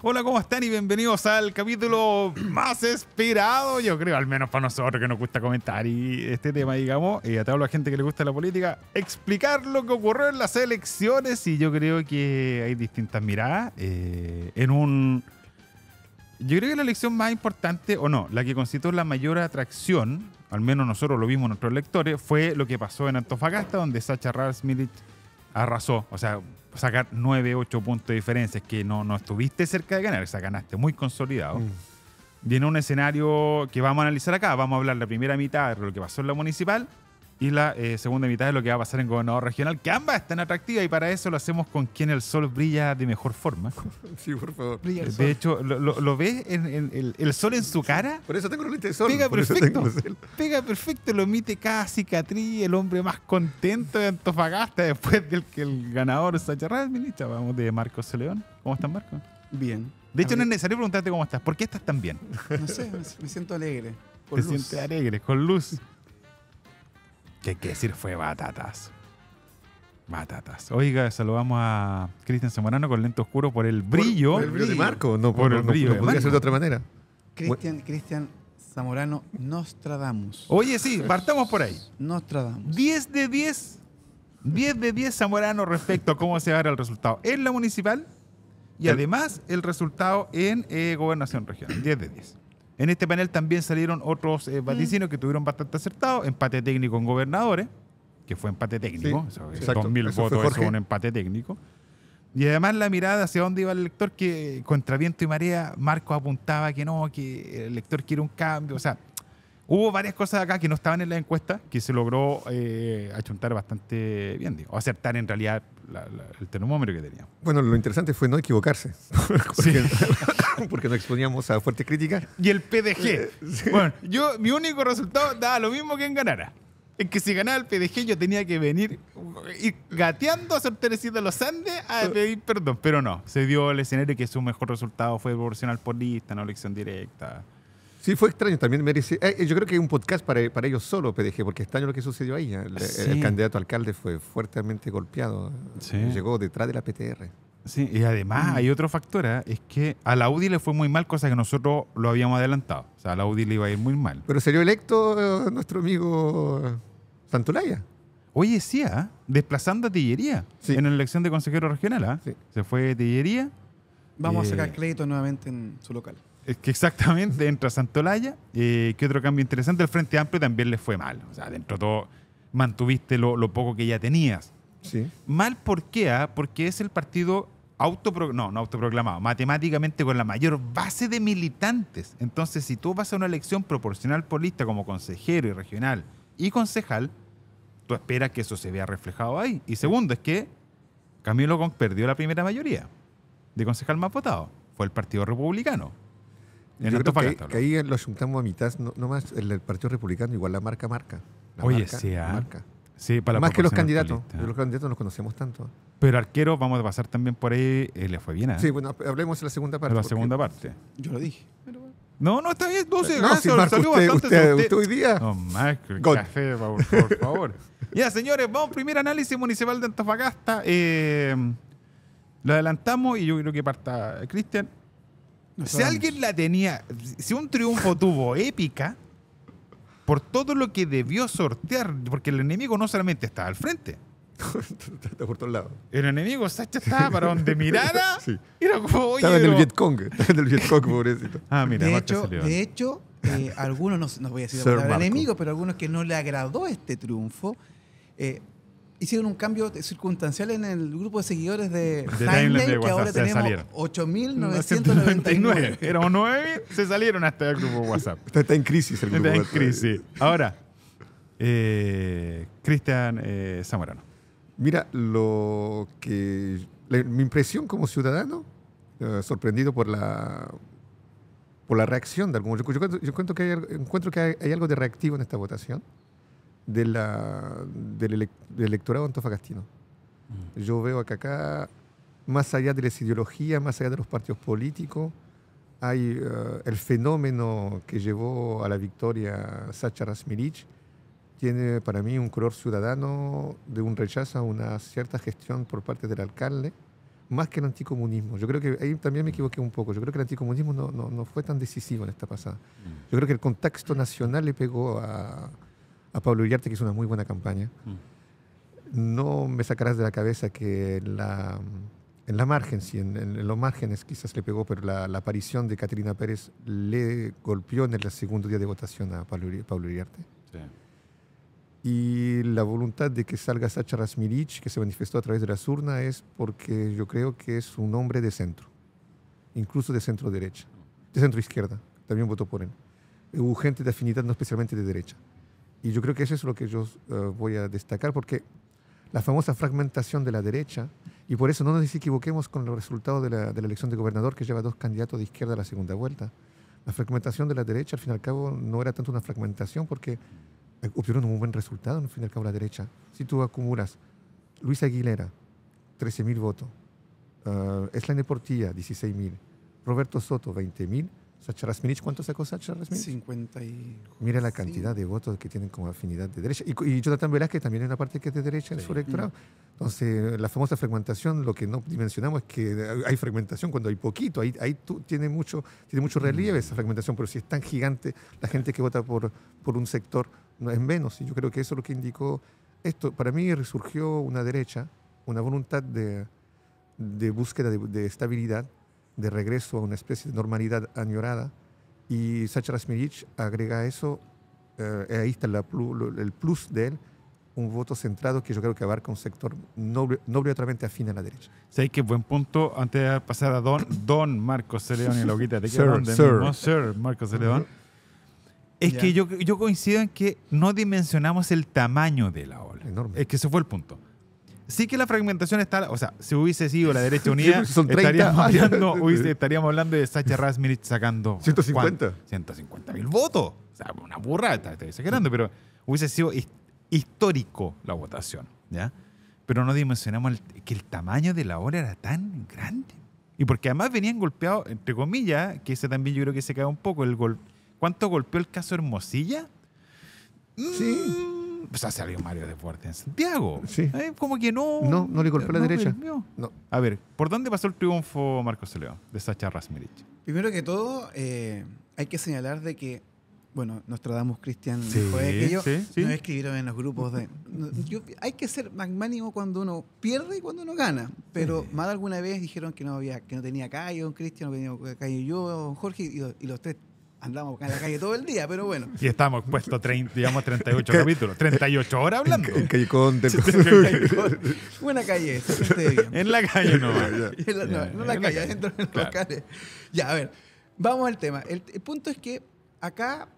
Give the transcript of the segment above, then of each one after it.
Hola, ¿cómo están? Y bienvenidos al capítulo más esperado, yo creo, al menos para nosotros que nos gusta comentar y este tema, digamos, y a toda la gente que le gusta la política, explicar lo que ocurrió en las elecciones y yo creo que hay distintas miradas eh, en un... Yo creo que la elección más importante, o no, la que constituyó la mayor atracción, al menos nosotros lo vimos nuestros lectores, fue lo que pasó en Antofagasta, donde Sacha Rasmilich arrasó. O sea, sacar 9, 8 puntos de diferencia, es que no, no estuviste cerca de ganar, sea, ganaste muy consolidado. Mm. viene un escenario que vamos a analizar acá, vamos a hablar la primera mitad de lo que pasó en la municipal y la eh, segunda mitad de lo que va a pasar en Gobernador Regional, que ambas están atractivas y para eso lo hacemos con quien el sol brilla de mejor forma. Sí, por favor. de hecho, ¿lo, ves el, sol en su cara? Por eso tengo un de sol. Pega perfecto. Pega perfecto, lo emite cada cicatriz, el hombre más contento de Antofagasta después del que el ganador Sacha administra Vamos de Marcos León. ¿Cómo estás, Marcos? Bien. De hecho, no es necesario preguntarte cómo estás. ¿Por qué estás tan bien? No sé, me siento alegre. Con Te alegre, con luz que hay que decir fue batatas. Batatas. Oiga, saludamos a Cristian Zamorano con lento oscuro por el brillo. Por, el brillo de Marco, no, por, el brillo. No, ser de otra manera. Cristian, Cristian Zamorano, Nostradamus. Oye, sí, partamos por ahí. Nostradamus. 10 de 10, 10 de 10 Zamorano respecto a cómo se va a dar el resultado en la municipal y además el resultado en eh, gobernación regional. 10 de 10. En este panel también salieron otros eh, mm. vaticinos que tuvieron bastante acertado. Empate técnico en gobernadores, que fue empate técnico. mil 2.000 votos, eso un empate técnico. Y además la mirada hacia dónde iba el lector, que contra viento y marea, Marcos apuntaba que no, que el lector quiere un cambio. O sea, hubo varias cosas acá que no estaban en la encuesta, que se logró eh, achuntar bastante bien, o acertar en realidad el termómetro que tenía Bueno, lo interesante fue no equivocarse, porque, nos exponíamos a fuerte crítica Y el PDG. Eh, bueno, yo, mi único resultado daba lo mismo que en ganara. En que si ganaba el PDG yo tenía que venir gateando a ser Teresita los Andes a eh. pedir perdón. Pero no, se dio el escenario que su mejor resultado fue proporcional por lista, no elección directa. Sí, fue extraño, también merece... Eh, yo creo que hay un podcast para, ellos solo, PDG, porque extraño lo que sucedió ahí. ¿eh? El, candidato alcalde fue fuertemente golpeado, eh, llegó detrás de la PTR. Sí, y además mm. hay otro factor, es que a la UDI le fue muy mal, cosa que nosotros lo habíamos adelantado. O sea, a la UDI le iba a ir muy mal. Pero salió electo nuestro amigo Santolaya. Oye, sí, desplazando a Tillería en la elección de consejero regional. ¿ah? Se fue Tillería. Vamos a sacar crédito nuevamente en su local. Es que exactamente, entra Santolaya. Eh, ¿Qué otro cambio interesante? El Frente Amplio también le fue mal. O sea, dentro todo mantuviste lo, poco que ya tenías. Sí. Mal, ¿por qué? Ah? Porque es el partido autopro no, autoproclamado, matemáticamente con la mayor base de militantes. Entonces, si tú vas a una elección proporcional por lista como consejero y regional y concejal, tú esperas que eso se vea reflejado ahí. Y segundo, es que Camilo Gong perdió la primera mayoría de concejal más votado. Fue el Partido Republicano. En Yo que, ahí lo juntamos a mitad, no, más el, Partido Republicano, igual la marca marca. Oye, marca, ¿ah? marca. Más que los candidatos. Los candidatos nos conocemos tanto. Pero arquero, vamos a pasar también por ahí, eh, le fue bien. ¿eh? Sí, bueno, hablemos de la segunda parte. La segunda parte. Yo lo dije. No, no, está bien, no salió bastante. Usted, hoy día. No, Marco, café, por, favor. ya, señores, vamos, primer análisis municipal de Antofagasta. Eh, lo adelantamos y yo creo que parta eh, Cristian si alguien la tenía, si un triunfo tuvo épica, por todo lo que debió sortear, porque el enemigo no solamente estaba al frente. está por todos lados. El enemigo Sacha estaba para donde mirara. Sí. Era como, estaba en el Vietcong. Estaba en el Vietcong, pobrecito. Ah, mira, de hecho, de hecho eh, algunos, no, voy a decir el enemigo, pero algunos que no le agradó este triunfo, eh, hicieron un cambio circunstancial en el grupo de seguidores de, de que WhatsApp, ahora tenemos 8.999. Éramos nueve, se salieron hasta el grupo WhatsApp. Está, en crisis el grupo Está en crisis. Ahora, eh, Cristian eh, Zamorano. Mira, lo que mi impresión como ciudadano, eh, sorprendido por la por la reacción de algunos. Yo, yo, encuentro que encuentro que hay algo de reactivo en esta votación de la, del, electorado antofagastino. Mm. Yo veo que acá, más allá de las ideologías, más allá de los partidos políticos, hay eh, el fenómeno que llevó a la victoria Sacha Rasmirich tiene para mí un color ciudadano de un rechazo a una cierta gestión por parte del alcalde, más que el anticomunismo. Yo creo que ahí también me equivoqué un poco. Yo creo que el anticomunismo no, no fue tan decisivo en esta pasada. Mm. Yo creo que el contexto nacional le pegó a, a Pablo Uriarte, que hizo una muy buena campaña. Mm. No me sacarás de la cabeza que la, en la margen, sí, en, los márgenes quizás le pegó, pero la, aparición de Caterina Pérez le golpeó en el segundo día de votación a Pablo, Uriarte. Y la voluntad de que salga Sacha Rasmirich, que se manifestó a través de las urnas, es porque yo creo que es un hombre de centro, incluso de centro derecha, de centro izquierda, también votó por él. Hubo gente de afinidad, no especialmente de derecha. Y yo creo que eso es lo que yo eh, voy a destacar, porque la famosa fragmentación de la derecha, y por eso no nos equivoquemos con el resultado de la, elección de gobernador que lleva dos candidatos de izquierda a la segunda vuelta. La fragmentación de la derecha, al fin y al cabo, no era tanto una fragmentación porque eh, obtuvieron un buen resultado, al fin y al cabo, la derecha. Si tú acumulas Luis Aguilera, 13.000 votos, uh, eh, Eslaine Portilla, 16.000, Roberto Soto, 20.000, Sacha Charasminich, ¿cuánto sacó Sacha 50 y... Mira la cantidad de votos que tienen como afinidad de derecha. Y, y Jonathan Velázquez también es una parte que es de derecha en su electorado. Entonces, la famosa fragmentación, lo que no dimensionamos es que hay fragmentación cuando hay poquito, ahí, tú, tiene, mucho, tiene mucho relieve mm. esa fragmentación, pero si es tan gigante, la gente que vota por, por un sector no es menos. Y yo creo que eso es lo que indicó esto. Para mí resurgió una derecha, una voluntad de, de búsqueda de, de estabilidad, de regreso a una especie de normalidad añorada. Y Sacha Rasmirich agrega eso, eh, ahí está la el plus de él, un voto centrado que yo creo que abarca un sector noble, no afín a la derecha. Sí, qué buen punto. Antes de pasar a Don, don Marcos Celeón y la guita te sir, sir. sir Marcos Celeón. Es que yo, yo coincido en que no dimensionamos el tamaño de la ola. Es que ese fue el punto sí que la fragmentación está. O sea, si hubiese sido la derecha unida, estaríamos, hablando, de Sacha Rasmirich sacando. 150. 150 mil votos. O sea, una burrada, estoy exagerando, pero hubiese sido histórico la votación. ¿ya? Pero no dimensionamos que el tamaño de la ola era tan grande. Y porque además venían golpeados, entre comillas, que ese también yo creo que se cae un poco. el gol ¿Cuánto golpeó el caso Hermosilla? Sí. Mm, pues ha salido Mario de fuerte en Santiago. Sí. como que no. No, no le golpeó la derecha. A ver, ¿por dónde pasó el triunfo Marcos León de Sacha Rasmirich? Primero que todo, eh, hay que señalar de que, bueno, Nostradamus Cristian sí, dijo aquello. Sí, Nos escribieron en los grupos de. hay que ser magnánimo cuando uno pierde y cuando uno gana. Pero más de alguna vez dijeron que no había, que no tenía callo, Cristian, no tenía callo yo, Jorge, y los tres andamos acá en la calle todo el día, pero bueno. Y estamos puestos digamos, 38 capítulos. 38 horas hablando. En, calle Conte. Buena calle, En la calle no. no, en la calle, adentro de los locales. Ya, a ver, vamos al tema. El, punto es que acá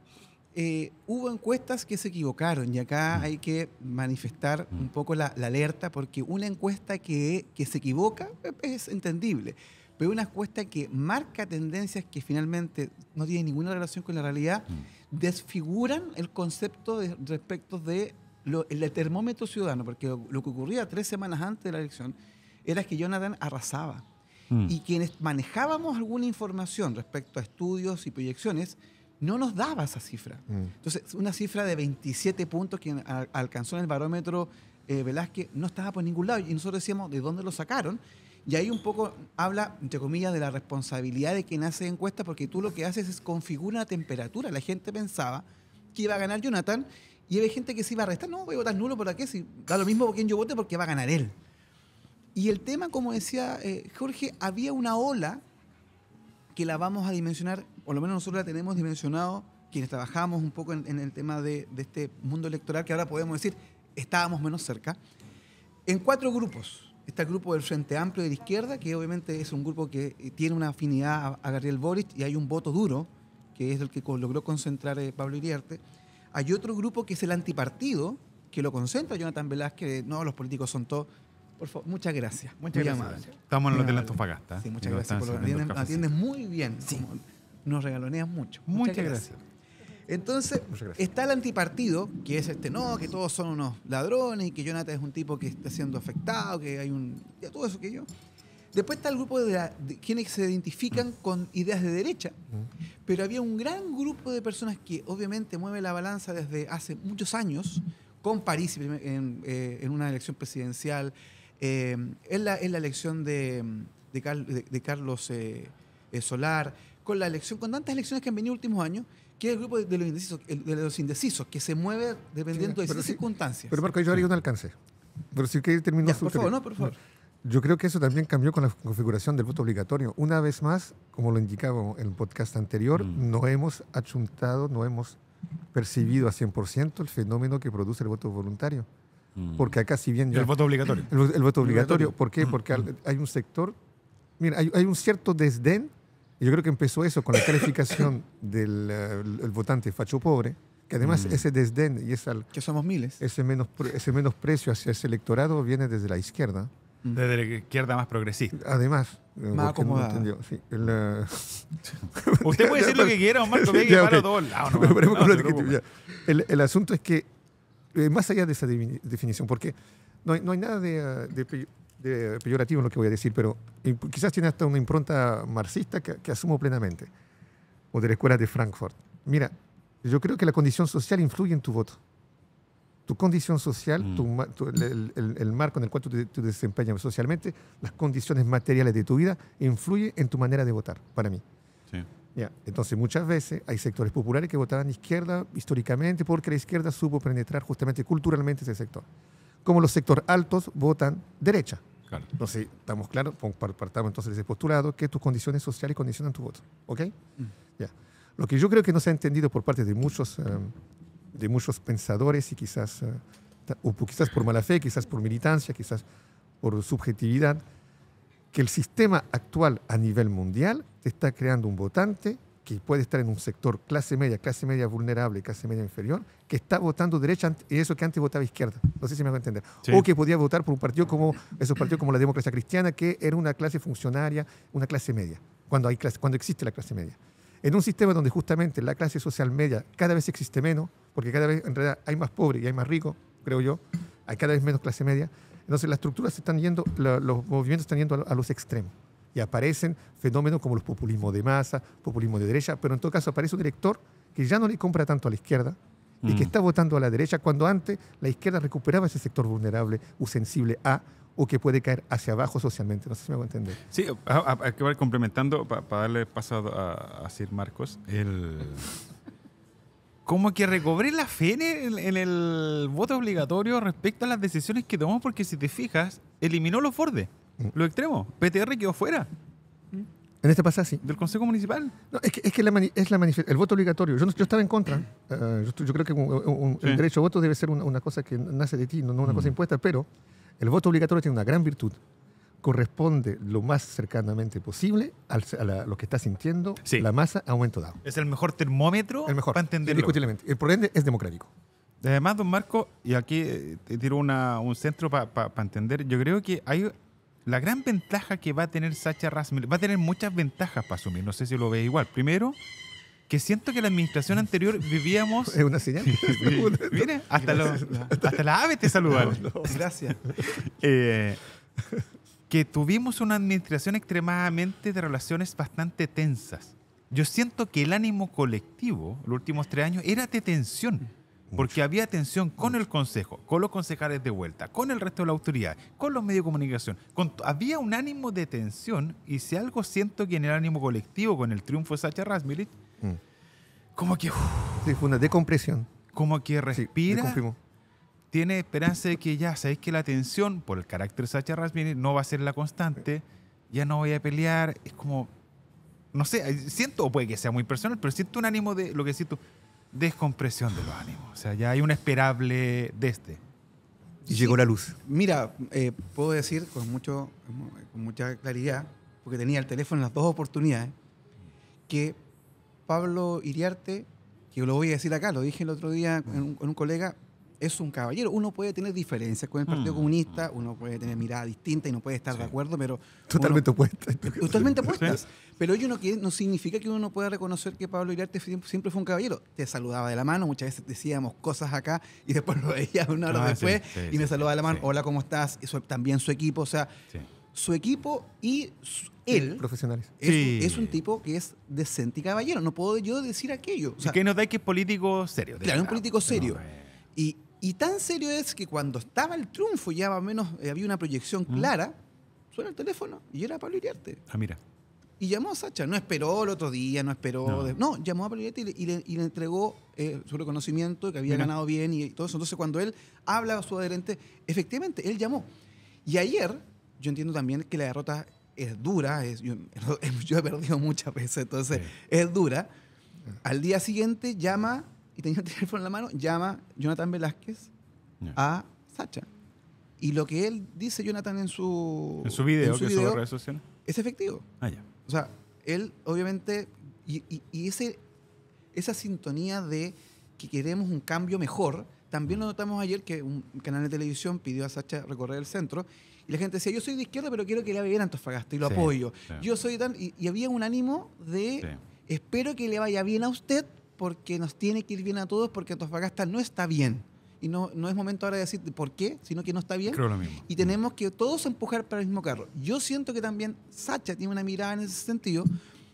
eh, hubo encuestas que se equivocaron y acá mm. hay que manifestar mm. un poco la, la, alerta porque una encuesta que, que se equivoca eh, es entendible pero una encuesta que marca tendencias que finalmente no tienen ninguna relación con la realidad, mm. desfiguran el concepto respecto de el termómetro ciudadano, porque lo, que ocurría tres semanas antes de la elección era que Jonathan arrasaba. Mm. Y quienes manejábamos alguna información respecto a estudios y proyecciones, no nos daba esa cifra. Mm. Entonces, una cifra de 27 puntos que alcanzó en el barómetro eh, Velázquez no estaba por ningún lado. Y nosotros decíamos, ¿de dónde lo sacaron? Y ahí un poco habla, entre comillas, de la responsabilidad de quien hace encuestas, porque tú lo que haces es configurar la temperatura. La gente pensaba que iba a ganar Jonathan y había gente que se iba a restar. No, voy a votar nulo, ¿para qué? Si da lo mismo por quien yo vote porque va a ganar él. Y el tema, como decía eh, Jorge, había una ola que la vamos a dimensionar, o lo menos nosotros la tenemos dimensionado, quienes trabajamos un poco en, el tema de, de este mundo electoral, que ahora podemos decir, estábamos menos cerca, en cuatro grupos Está el grupo del Frente Amplio de la Izquierda, que obviamente es un grupo que eh, tiene una afinidad a, Gabriel Boric y hay un voto duro, que es el que logró concentrar eh, Pablo Iriarte. Hay otro grupo que es el antipartido, que lo concentra Jonathan Velázquez. No, los políticos son todos. Por favor, muchas gracias. Muchas gracias. Estamos en de la Antofagasta. Sí, muchas gracias. atiendes, muy bien. Nos regaloneas mucho. Muchas, gracias. Entonces, está el antipartido, que es este, no, que todos son unos ladrones y que Jonathan es un tipo que está siendo afectado, que hay un... Ya, todo eso que yo. Después está el grupo de, quienes se identifican mm. con ideas de derecha, mm. pero había un gran grupo de personas que obviamente mueve la balanza desde hace muchos años, con París en, eh, una elección presidencial, eh, en, la, la, elección de, de, Carlos eh, Solar, con la elección, con tantas elecciones que han venido últimos años, qué es el grupo de los indecisos, que se mueve dependiendo de sus circunstancias. Pero Marco, yo haría un alcance. Pero si que Yo creo que eso también cambió con la configuración del voto obligatorio. Una vez más, como lo indicaba en el podcast anterior, mm. no hemos achuntado, no hemos percibido a 100% el fenómeno que produce el voto voluntario. Mm. Porque acá, si bien. el voto obligatorio. El, voto obligatorio. ¿Por qué? Mm, Porque hay un sector. Mira, hay un cierto desdén yo creo que empezó eso con la calificación del eh, votante facho pobre, que además mm. ese desdén y esa... Que somos miles. Ese, menos, ese menosprecio hacia ese electorado viene desde la izquierda. Mm. Desde la izquierda más progresista. Además. Eh, más acomodado. Eh, Usted puede decir lo que quiera, Omar, todos lados. el, asunto es que, más allá de esa definición, porque no hay, nada de peyorativo lo que voy a decir, pero eh, quizás tiene hasta una impronta marxista que, asumo plenamente, o de la escuela de Frankfurt. Mira, yo creo que la condición social influye en tu voto. Tu condición social, mm. el, marco en el cual tú te, desempeñas socialmente, las condiciones materiales de tu vida, influye en tu manera de votar, para mí. Sí. Entonces, muchas veces hay sectores populares que votaban izquierda históricamente porque la izquierda supo penetrar justamente culturalmente ese sector. Como los sectores altos votan derecha Claro. Entonces, estamos claros, partamos entonces de ese postulado que tus condiciones sociales condicionan tu voto. ¿Ok? Mm. Ya. Lo que yo creo que no se ha entendido por parte de muchos, eh, de muchos pensadores y quizás, eh, o quizás por mala fe, quizás por militancia, quizás por subjetividad, que el sistema actual a nivel mundial te está creando un votante que puede estar en un sector clase media, clase media vulnerable, clase media inferior, que está votando derecha y eso que antes votaba izquierda. No sé si me a entender. O que podía votar por un partido como esos partidos como la democracia cristiana, que era una clase funcionaria, una clase media, cuando, hay cuando existe la clase media. En un sistema donde justamente la clase social media cada vez existe menos, porque cada vez en realidad hay más pobres y hay más ricos, creo yo, hay cada vez menos clase media, entonces las estructuras se están yendo, los movimientos están yendo a los extremos y aparecen fenómenos como los populismos de masa, populismo de derecha, pero en todo caso aparece un elector que ya no le compra tanto a la izquierda y que mm. está votando a la derecha cuando antes la izquierda recuperaba ese sector vulnerable o sensible a o que puede caer hacia abajo socialmente. No sé si me voy a entender. Sí, hay que ir complementando para darle paso a, Sir Marcos. Como que recobré la fe en el, voto obligatorio respecto a las decisiones que tomamos, porque si te fijas, eliminó los bordes. Lo extremo. PTR quedó fuera. En este pasaje sí. ¿Del Consejo Municipal? No, es que, es que la manifestación. es la el voto obligatorio. Yo, yo estaba en contra. Eh, yo, creo que el derecho a voto debe ser una, cosa que nace de ti, no, una cosa mm. impuesta, pero el voto obligatorio tiene una gran virtud. Corresponde lo más cercanamente posible a lo que está sintiendo la masa a un momento dado. Es el mejor termómetro el mejor, para entenderlo. Indiscutiblemente. El eh, problema es democrático. Además, don Marco, y aquí eh, te tiro una, un centro para entender, yo creo que hay la gran ventaja que va a tener Sacha Rasmussen, va a tener muchas ventajas para asumir, no sé si lo ve igual. Primero, que siento que la administración mm. anterior vivíamos... Es una señal. Mira, hasta, la ave te saludaron. gracias. Eh, que tuvimos una administración extremadamente de relaciones bastante tensas. Yo siento que el ánimo colectivo, los últimos tres años, era de tensión porque había tensión con el Consejo, con los concejales de vuelta, con el resto de la autoridad, con los medios de comunicación. Con había un ánimo de tensión y si algo siento que en el ánimo colectivo con el triunfo de Sacha Rasmili, mm. como que... De compresión. Como que respira. tiene esperanza de que ya, sabéis que la tensión por el carácter de Sacha Rasmili no va a ser la constante, ya no voy a pelear. Es como... No sé, siento, o puede que sea muy personal, pero siento un ánimo de lo que siento descompresión de los ánimos. O sea, ya hay un esperable de este. Y llegó la luz. Mira, eh, puedo decir con, mucho, con mucha claridad, porque tenía el teléfono en las dos oportunidades, que Pablo Iriarte, que lo voy a decir acá, lo dije el otro día con un colega, es un caballero. Uno puede tener diferencias con el Partido mm, Comunista, mm. uno puede tener mirada distinta y no puede estar de acuerdo, pero... Totalmente opuestas. Totalmente opuestas. Pero ello no, no significa que uno pueda reconocer que Pablo Iriarte siempre fue un caballero. Te saludaba de la mano, muchas veces decíamos cosas acá y después lo veía una hora ah, después y me saludaba de la mano, hola, ¿cómo estás? Eso, también su equipo, o sea su equipo y él. Profesionales. Es, es, un tipo que es decente y caballero. No puedo yo decir aquello. O que nos da que es político serio. Claro, un político serio. Eh. Y y tan serio es que cuando estaba el triunfo, ya más menos eh, había una proyección mm. clara, suena el teléfono y era Pablo Iriarte. Ah, mira. Y llamó a Sacha. No esperó el otro día, no esperó. No, llamó a Pablo Iriarte y le, entregó eh, su reconocimiento, que había ganado bien y todo eso. Entonces, cuando él habla a su adherente, efectivamente, él llamó. Y ayer, yo entiendo también que la derrota es dura, yo, he perdido muchas veces, entonces es dura. Al día siguiente llama y tenía el teléfono en la mano, llama Jonathan Velázquez a Sacha. Y lo que él dice, Jonathan, en su, en su video, que redes sociales, es efectivo. Ah, o sea, él obviamente, y, ese, esa sintonía de que queremos un cambio mejor, también lo notamos ayer que un canal de televisión pidió a Sacha recorrer el centro y la gente decía, yo soy de izquierda, pero quiero que le vaya bien a Antofagasta y lo apoyo. Yo soy tan... Y, había un ánimo de, espero que le vaya bien a usted porque nos tiene que ir bien a todos, porque Antofagasta no está bien. Y no, no es momento ahora de decir por qué, sino que no está bien. Creo lo mismo. Y tenemos que todos empujar para el mismo carro. Yo siento que también Sacha tiene una mirada en ese sentido,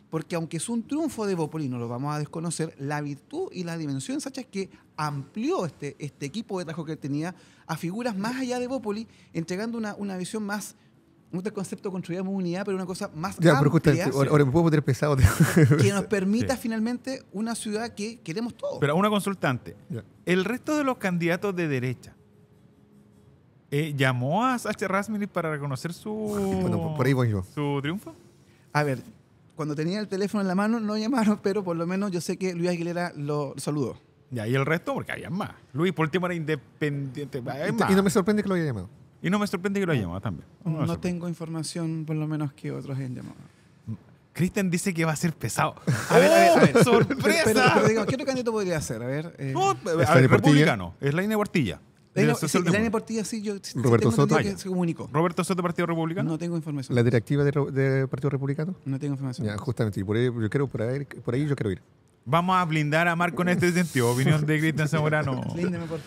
porque aunque es un triunfo de Bópoli, no lo vamos a desconocer, la virtud y la dimensión de Sacha es que amplió este, este equipo de trabajo que tenía a figuras más allá de Bópoli, entregando una, una visión más un concepto construido construyamos unidad, pero una cosa más ya, pero ahora, me puedo poner pesado. que nos permita finalmente una ciudad que queremos todos. Pero una consultante. El resto de los candidatos de derecha eh, llamó a Sacha Rasmini para reconocer su, su triunfo. A ver, cuando tenía el teléfono en la mano no llamaron, pero por lo menos yo sé que Luis Aguilera lo saludó. y ahí el resto, porque había más. Luis, por último, era independiente. y, no me sorprende que lo haya llamado. Y no me sorprende que lo haya llamado también. No, tengo información, por lo menos, que otros hayan llamado. Cristian dice que va a ser pesado. A ver, a ver, a ver. ¡Sorpresa! Pero, ¿qué otro candidato podría ser? A ver. Eh. a ver, republicano. Es la Ine Portilla. La Ine Portilla, sí, yo. Roberto Soto. Que se comunicó. Roberto Soto, Partido Republicano. No tengo información. ¿La directiva del de Partido Republicano? No tengo información. Ya, justamente. yo quiero por ahí yo quiero ir. Vamos a blindar a Marco en este sentido. Opinión de Cristian Zamorano.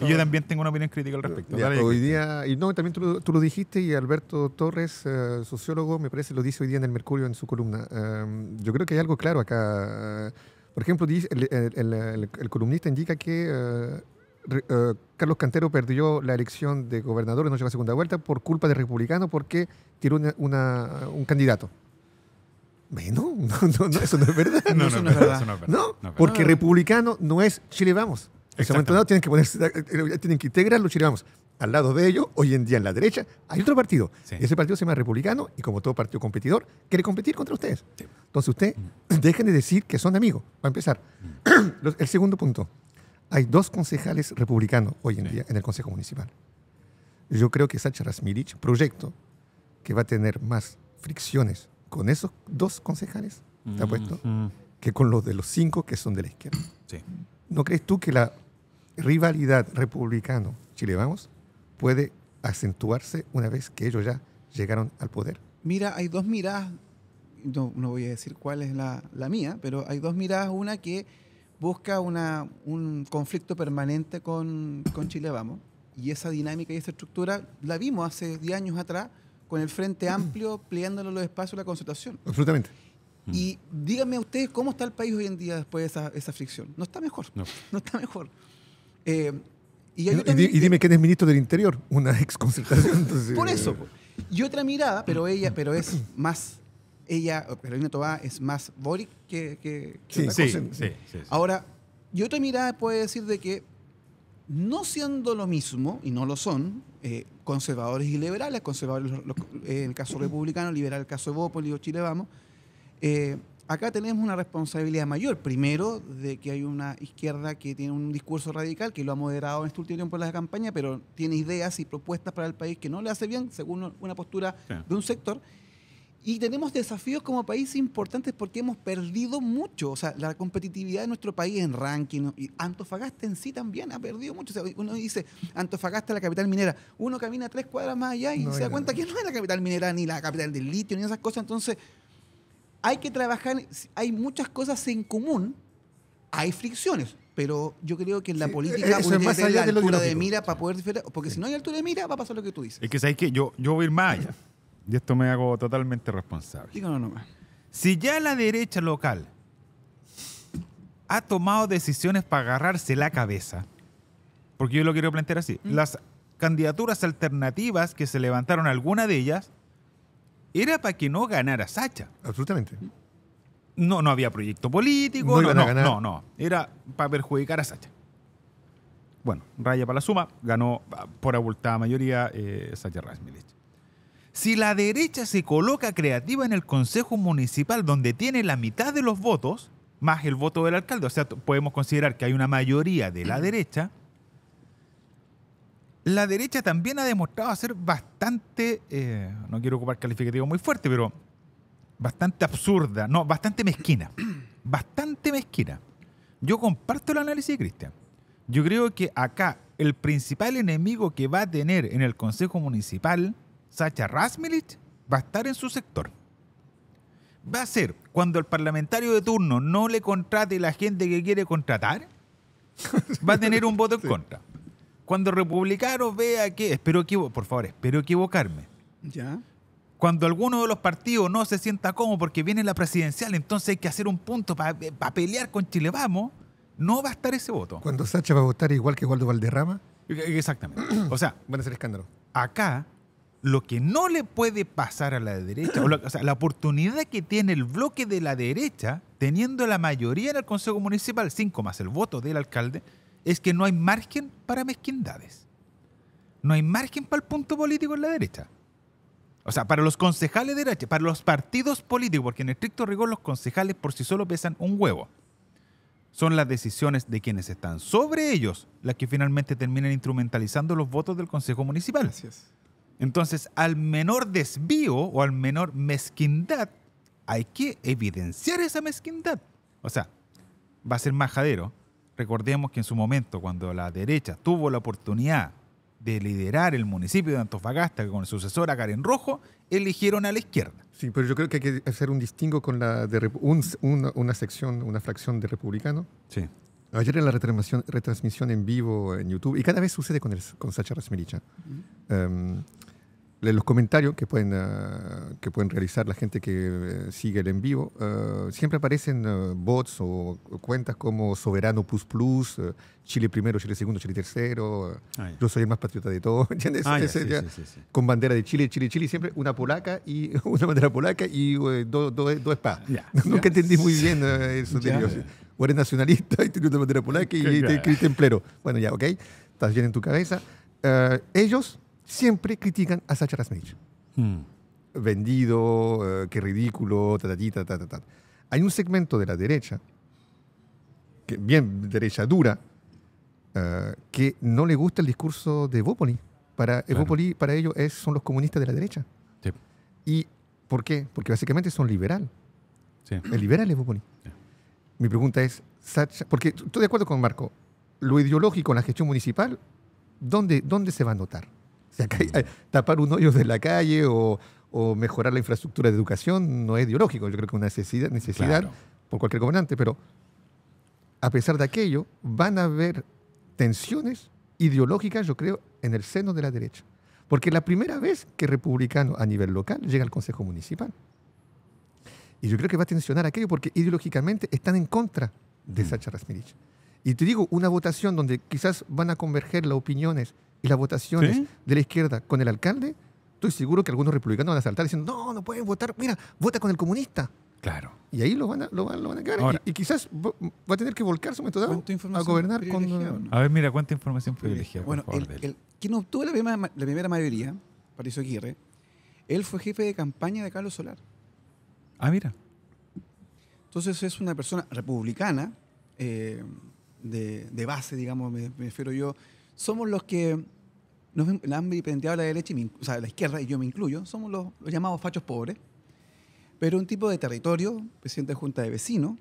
yo también tengo una opinión crítica al respecto. hoy día, y no, también tú, lo dijiste y Alberto Torres, eh, sociólogo, me parece, lo dice hoy día en el Mercurio en su columna. Em, yo creo que hay algo claro acá. Por ejemplo, el, el, columnista indica que eh, eh, Carlos Cantero perdió la elección de gobernador en noche la segunda vuelta por culpa de republicano porque tiró un candidato. Bueno, no, eso no es verdad. No, eso no, es verdad. No, porque republicano no es Chile Vamos. En ese tienen que, eh, integrar los Chile Vamos. Al lado de ellos, hoy en día en la derecha, hay otro partido. Y ese partido se llama Republicano y como todo partido competidor, quiere competir contra ustedes. Entonces usted, mm. dejen de decir que son amigos. Va a empezar. Mm. El segundo punto. Hay dos concejales republicanos hoy en día en el Consejo Municipal. Yo creo que Sacha Rasmirich, proyecto que va a tener más fricciones con esos dos concejales, mm. ¿está mm. que con los de los cinco que son de la izquierda. ¿No crees tú que la rivalidad republicano-Chile Vamos puede acentuarse una vez que ellos ya llegaron al poder? Mira, hay dos miradas, no, voy a decir cuál es la, mía, pero hay dos miradas, una que busca una, un conflicto permanente con, con Chile Vamos, y esa dinámica y esa estructura la vimos hace 10 años atrás con el Frente Amplio pliándole los espacios a la concertación. Absolutamente. Mm. Y díganme a ustedes cómo está el país hoy en día después de esa, fricción. No está mejor. No, está mejor. Eh, y, dime quién es ministro del Interior, una ex concertación. por eh, eso. Y otra mirada, pero ella, pero es más ella, Carolina Tobá, es más Boric que, sí, sí, sí, Ahora, y otra mirada puede decir de que no siendo lo mismo, y no lo son, eh, conservadores y liberales, conservadores eh, en el caso republicano, liberal el caso de Bópoli o Chile Vamos, eh, acá tenemos una responsabilidad mayor. Primero, de que hay una izquierda que tiene un discurso radical, que lo ha moderado en este último tiempo en la campaña, pero tiene ideas y propuestas para el país que no le hace bien, según una postura de un sector. Y tenemos desafíos como país importantes porque hemos perdido mucho. O sea, la competitividad de nuestro país en ranking, y Antofagasta en sí también ha perdido mucho. uno dice, Antofagasta, es la capital minera. Uno camina tres cuadras más allá y se da cuenta que no es la capital minera, ni la capital del litio, ni esas cosas. Entonces, hay que trabajar, hay muchas cosas en común, hay fricciones, pero yo creo que en la política hay eh, la altura de, mira para poder diferenciar, porque si no hay altura de mira va a pasar lo que tú dices. Es que sabes que yo, yo voy a ir más allá. Y esto me hago totalmente responsable. Si ya la derecha local ha tomado decisiones para agarrarse la cabeza, porque yo lo quiero plantear así, mm. las candidaturas alternativas que se levantaron, alguna de ellas, era para que no ganara Sacha. Absolutamente. No, no había proyecto político, no, no, no, era para perjudicar a Sacha. Bueno, raya para la suma, ganó ah, por abultada mayoría eh, Sacha Rasmilich. Si la derecha se coloca creativa en el Consejo Municipal, donde tiene la mitad de los votos, más el voto del alcalde, o sea, podemos considerar que hay una mayoría de la derecha, la derecha también ha demostrado ser bastante, eh, no quiero ocupar calificativo muy fuerte, pero bastante absurda, no, bastante mezquina, bastante mezquina. Yo comparto el análisis de Cristian. Yo creo que acá el principal enemigo que va a tener en el Consejo Municipal Sacha Rasmilich va a estar en su sector. Va a ser cuando el parlamentario de turno no le contrate la gente que quiere contratar, va a tener un voto en contra. Cuando republicanos vea que, espero por favor, espero equivocarme. Cuando alguno de los partidos no se sienta cómodo porque viene la presidencial, entonces hay que hacer un punto para pelear con Chile Vamos, no va a estar ese voto. Cuando Sacha va a votar igual que Waldo Valderrama. Exactamente. o sea, van a ser escándalo. Acá lo que no le puede pasar a la derecha, o, sea, la oportunidad que tiene el bloque de la derecha, teniendo la mayoría en el Consejo Municipal, cinco más el voto del alcalde, es que no hay margen para mezquindades. No hay margen para el punto político en la derecha. O sea, para los concejales de derecha, para los partidos políticos, porque en estricto rigor los concejales por sí solo pesan un huevo. Son las decisiones de quienes están sobre ellos las que finalmente terminan instrumentalizando los votos del Consejo Municipal. Gracias. Entonces, al menor desvío o al menor mezquindad, hay que evidenciar esa mezquindad. O sea, va a ser majadero. Recordemos que en su momento, cuando la derecha tuvo la oportunidad de liderar el municipio de Antofagasta con sucesor sucesora Karen Rojo, eligieron a la izquierda. Sí, pero yo creo que hay que hacer un distingo con una, sección, una fracción de republicano. Sí. Ayer en la retransmisión, en vivo en YouTube, y cada vez sucede con, el, con Sacha Rasmiricha los comentarios que pueden, ah, que pueden realizar la gente que eh, sigue el en vivo, ah, siempre aparecen ah, bots o cuentas como Soberano Plus Plus, Chile primero, Chile segundo, Chile tercero, yo soy el más patriota de todos, con bandera de Chile, Chile, Chile, siempre una polaca y una bandera polaca y eh, dos do, Nunca entendí muy bien eso. o eres nacionalista y tienes una bandera polaca y, y te, templero. Bueno, ya, ok, estás bien en tu cabeza. ellos siempre critican a Sacha Rasmich. Hmm. Vendido, eh, qué ridículo, ta, ta, Hay un segmento de la derecha, bien derecha dura, eh, que no le gusta el discurso de Evópoli. Para Evópoli, para ellos, son los comunistas de la derecha. ¿Y por qué? Porque básicamente son liberal. El liberal es Evópoli. Mi pregunta es, Sacha, porque estoy de acuerdo con Marco, lo ideológico en la gestión municipal, dónde se va a notar? tapar un hoyo de la calle o, mejorar la infraestructura de educación no es ideológico. Yo creo que es una necesidad, por cualquier gobernante, pero a pesar de aquello, van a haber tensiones ideológicas, yo creo, en el seno de la derecha. Porque la primera vez que republicano a nivel local llega al Consejo Municipal. Y yo creo que va a tensionar aquello porque ideológicamente están en contra de mm. Sacha Rasmirich. Y te digo, una votación donde quizás van a converger las opiniones y las votaciones de la izquierda con el alcalde, estoy seguro que algunos republicanos van a saltar diciendo, no, no pueden votar, mira, vota con el comunista. Claro. Y ahí lo van a, lo quedar. y, quizás va a tener que volcarse un momento dado a gobernar con... A ver, mira, ¿cuánta información privilegiada? Bueno, quien obtuvo la primera, la primera mayoría, Patricio Aguirre, él fue jefe de campaña de Carlos Solar. Ah, mira. Entonces es una persona republicana, eh, de, base, digamos, me refiero yo, somos los que nos han a la derecha, o sea, la izquierda, y yo me incluyo, somos los, llamados fachos pobres, pero un tipo de territorio, presidente de junta de vecinos,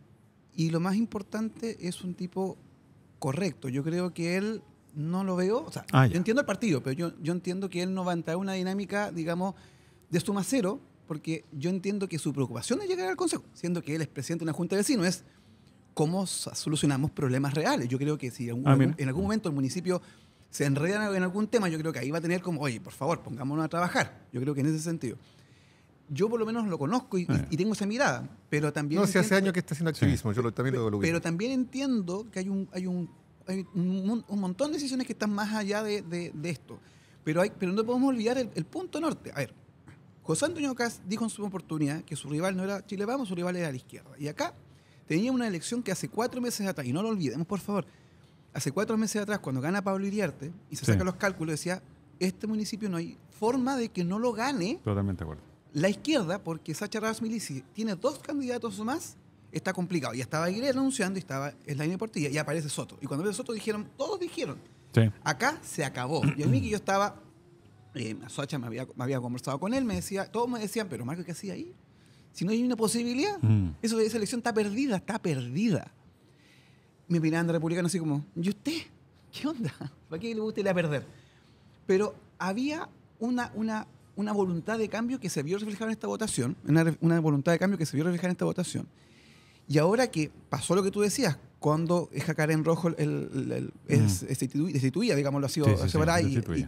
y lo más importante es un tipo correcto. Yo creo que él no lo veo, o sea, ah, yo entiendo el partido, pero yo, entiendo que él no va a entrar en una dinámica, digamos, de suma cero, porque yo entiendo que su preocupación es llegar al Consejo, siendo que él es presidente de una junta de vecinos, es cómo solucionamos problemas reales. Yo creo que si en ah, algún momento el municipio se enredan en algún tema, yo creo que ahí va a tener como, oye, por favor, pongámonos a trabajar. Yo creo que en ese sentido. Yo por lo menos lo conozco y, eh. tengo esa mirada, pero también... No, si hace años que está haciendo activismo, yo también lo, Pero también entiendo que hay un, hay un, un, montón de decisiones que están más allá de, de, esto. Pero, hay, pero no podemos olvidar el, punto norte. A ver, José Antonio Cas dijo en su oportunidad que su rival no era Chile Vamos, su rival era la izquierda. Y acá tenía una elección que hace cuatro meses atrás, y no lo olvidemos, por favor, hace cuatro meses atrás, cuando gana Pablo Iriarte y se saca los cálculos, decía, este municipio no hay forma de que no lo gane. Totalmente de acuerdo. La izquierda, porque Sacha Raz Milici tiene dos candidatos o más, está complicado. Y estaba Aguirre anunciando y estaba de Portilla y aparece Soto. Y cuando ve Soto dijeron, todos dijeron, acá se acabó. y a mí que yo estaba, eh, Sacha me había, conversado con él, me decía, todos me decían, pero Marco, ¿qué hacía ahí? Si no hay una posibilidad, mm. eso de esa elección está perdida, está perdida me miraban de republicano así como, ¿y usted? ¿Qué onda? ¿Para qué le gusta ir a perder? Pero había una, una, una voluntad de cambio que se vio reflejada en esta votación, una, voluntad de cambio que se vio reflejada en esta votación. Y ahora que pasó lo que tú decías, cuando Jacarén Rojo el, rojo, el, mm. destituía, digámoslo así, ha sido, y,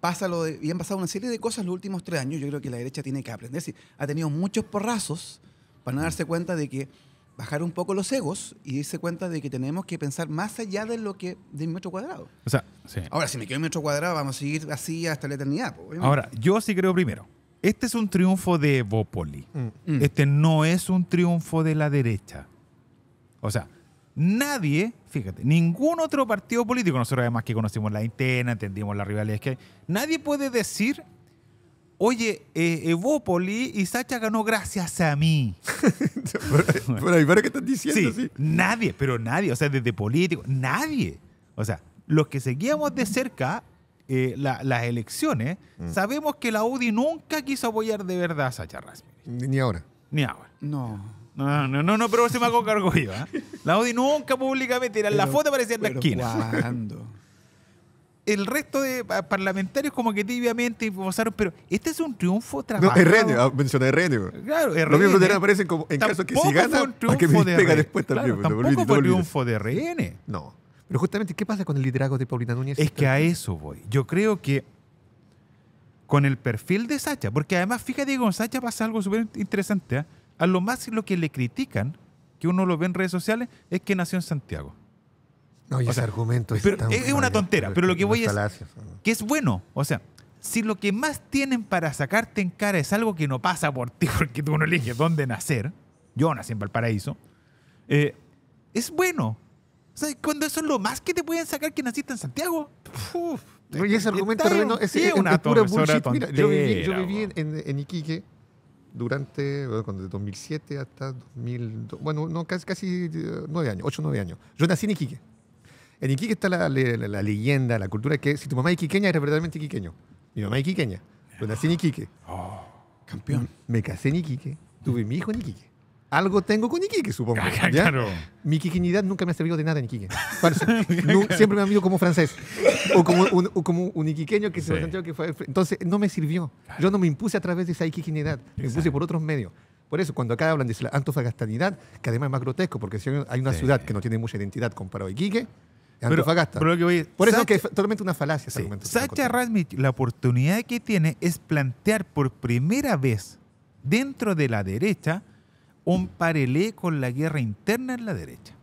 pasa lo y han pasado una serie de cosas los últimos tres años. Yo creo que la derecha tiene que aprender. ha tenido muchos porrazos para no darse cuenta de que bajar un poco los egos y darse cuenta de que tenemos que pensar más allá de lo que de un metro cuadrado. O sea, Ahora, si me quedo un metro cuadrado, vamos a seguir así hasta la eternidad. Ahora, yo sí creo primero, este es un triunfo de Evópoli. Mm. Mm. Este no es un triunfo de la derecha. O sea, nadie, fíjate, ningún otro partido político, nosotros además que conocimos la interna, entendimos las rivalidades que nadie puede decir oye, eh, Evópoli y Sacha ganó gracias a mí. por, para qué estás diciendo? nadie, pero nadie, o sea, desde político, nadie. O sea, los que seguíamos de cerca eh, las elecciones, mm. sabemos que la UDI nunca quiso apoyar de verdad a Sacha Rasmussen. Ni, ahora. Ni ahora. No. No, no, no, no, pero se me ha cargo yo. ¿eh? La UDI nunca públicamente, era la foto parecía en la esquina. ¿Cuándo? el resto de parlamentarios como que tibiamente votaron, pero este es un triunfo trabajado. No, RN, mencioné RN. Claro, RN. Los miembros de RN aparecen como en caso que si gana, un que de después también. no fue triunfo de RN. No. Pero justamente, ¿qué pasa con el liderazgo de Paulina Núñez? Es que a eso voy. Yo creo que con el perfil de Sacha, porque además, fíjate que con Sacha pasa algo súper interesante. ¿eh? A lo más lo que le critican, que uno lo ve en redes sociales, es que nació en Santiago. No, y ese argumento es, una tontera, pero lo que voy es que es bueno. O sea, si lo que más tienen para sacarte en cara es algo que no pasa por ti, porque tú no eliges dónde nacer, yo nací en Valparaíso, eh, es bueno. O sea, cuando eso es lo más que te pueden sacar que naciste en Santiago, ese argumento es, es, una Tontera, yo viví, yo en, Iquique durante, bueno, de 2007 hasta 2000, bueno, no, casi, casi eh, nueve años, ocho, nueve años. Yo nací en Iquique. En Iquique está la, la, leyenda, la cultura que si tu mamá es iquiqueña, eres verdaderamente iquiqueño. Mi mamá es iquiqueña. Yo nací en Iquique. Oh, campeón. Me casé en Iquique. Tuve mi hijo en Iquique. Algo tengo con Iquique, supongo. ¿ya? Claro. Mi iquiquinidad nunca me ha servido de nada en Iquique. siempre me han visto como francés. O como un, como un iquiqueño que sí. se que fue. Entonces, no me sirvió. Yo no me impuse a través de esa iquiquinidad. Me impuse por otros medios. Por eso, cuando acá hablan de la antofagastanidad, que además es más grotesco, porque si hay una ciudad que no tiene mucha identidad comparado a Iquique, pero, Fagasta Por eso es que es totalmente una falacia ese Sacha Rasmich la oportunidad que tiene es plantear por primera vez dentro de la derecha un paralelo con la guerra interna en la derecha.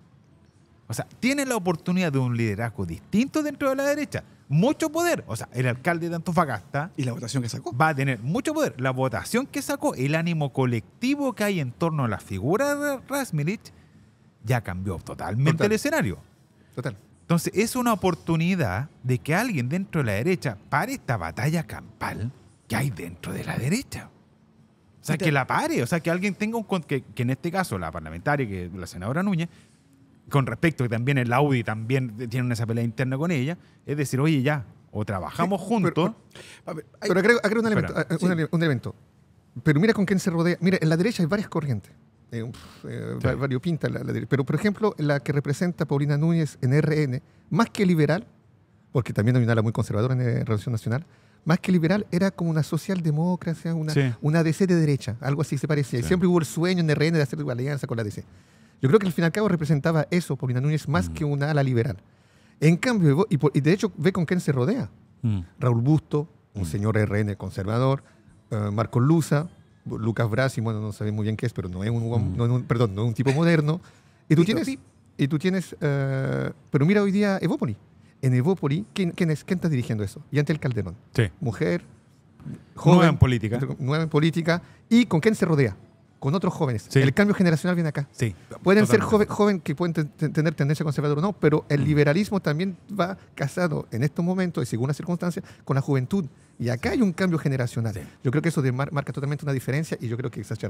O sea, tiene la oportunidad de un liderazgo distinto dentro de la derecha. Mucho poder. O sea, el alcalde de Antofagasta. Y la votación que sacó. Va a tener mucho poder. La votación que sacó, el ánimo colectivo que hay en torno a la figura de Rasmirich, ya cambió totalmente el escenario. Total. Entonces es una oportunidad de que alguien dentro de la derecha pare esta batalla campal que hay dentro de la derecha. O sea, que la pare, o sea, que alguien tenga un... Que, en este caso la parlamentaria, que la senadora Núñez, con respecto que también el Audi también tiene esa pelea interna con ella, es decir, oye, ya, o trabajamos juntos. Pero, creo un, elemento, eh, un, elemento, Pero mira con quién se rodea. Mira, en la derecha hay varias corrientes eh, eh pinta, Pero, por ejemplo, la que representa Paulina Núñez en RN, más que liberal, porque también hay una ala muy conservadora en, eh, Relación Nacional, más que liberal, era como una socialdemocracia, una, DC de derecha, algo así se parecía. siempre hubo el sueño en RN de hacer alianza con la DC. Yo creo que al fin y al cabo representaba eso, Paulina Núñez, más mm. que una ala liberal. En cambio, y, de hecho, ve con quién se rodea. Mm. Raúl Busto, un mm. señor RN conservador, eh, Marcos Luza, Lucas y bueno, no sabemos muy bien qué es, pero no es un, mm. perdón, no un tipo moderno. Y tú tienes, y tú tienes eh, pero mira hoy día Evópoli. En Evópoli, ¿quién, es, ¿quién está dirigiendo eso? Y ante el Calderón. Mujer, joven. política. Nueva en política. ¿Y con quién se rodea? con otros jóvenes. El cambio generacional viene acá. Sí. Pueden ser joven, que pueden tener tendencia conservadora o no, pero el mm. liberalismo también va casado en estos momentos y según las circunstancias con la juventud. Y acá hay un cambio generacional. Yo creo que eso marca totalmente una diferencia y yo creo que Sasha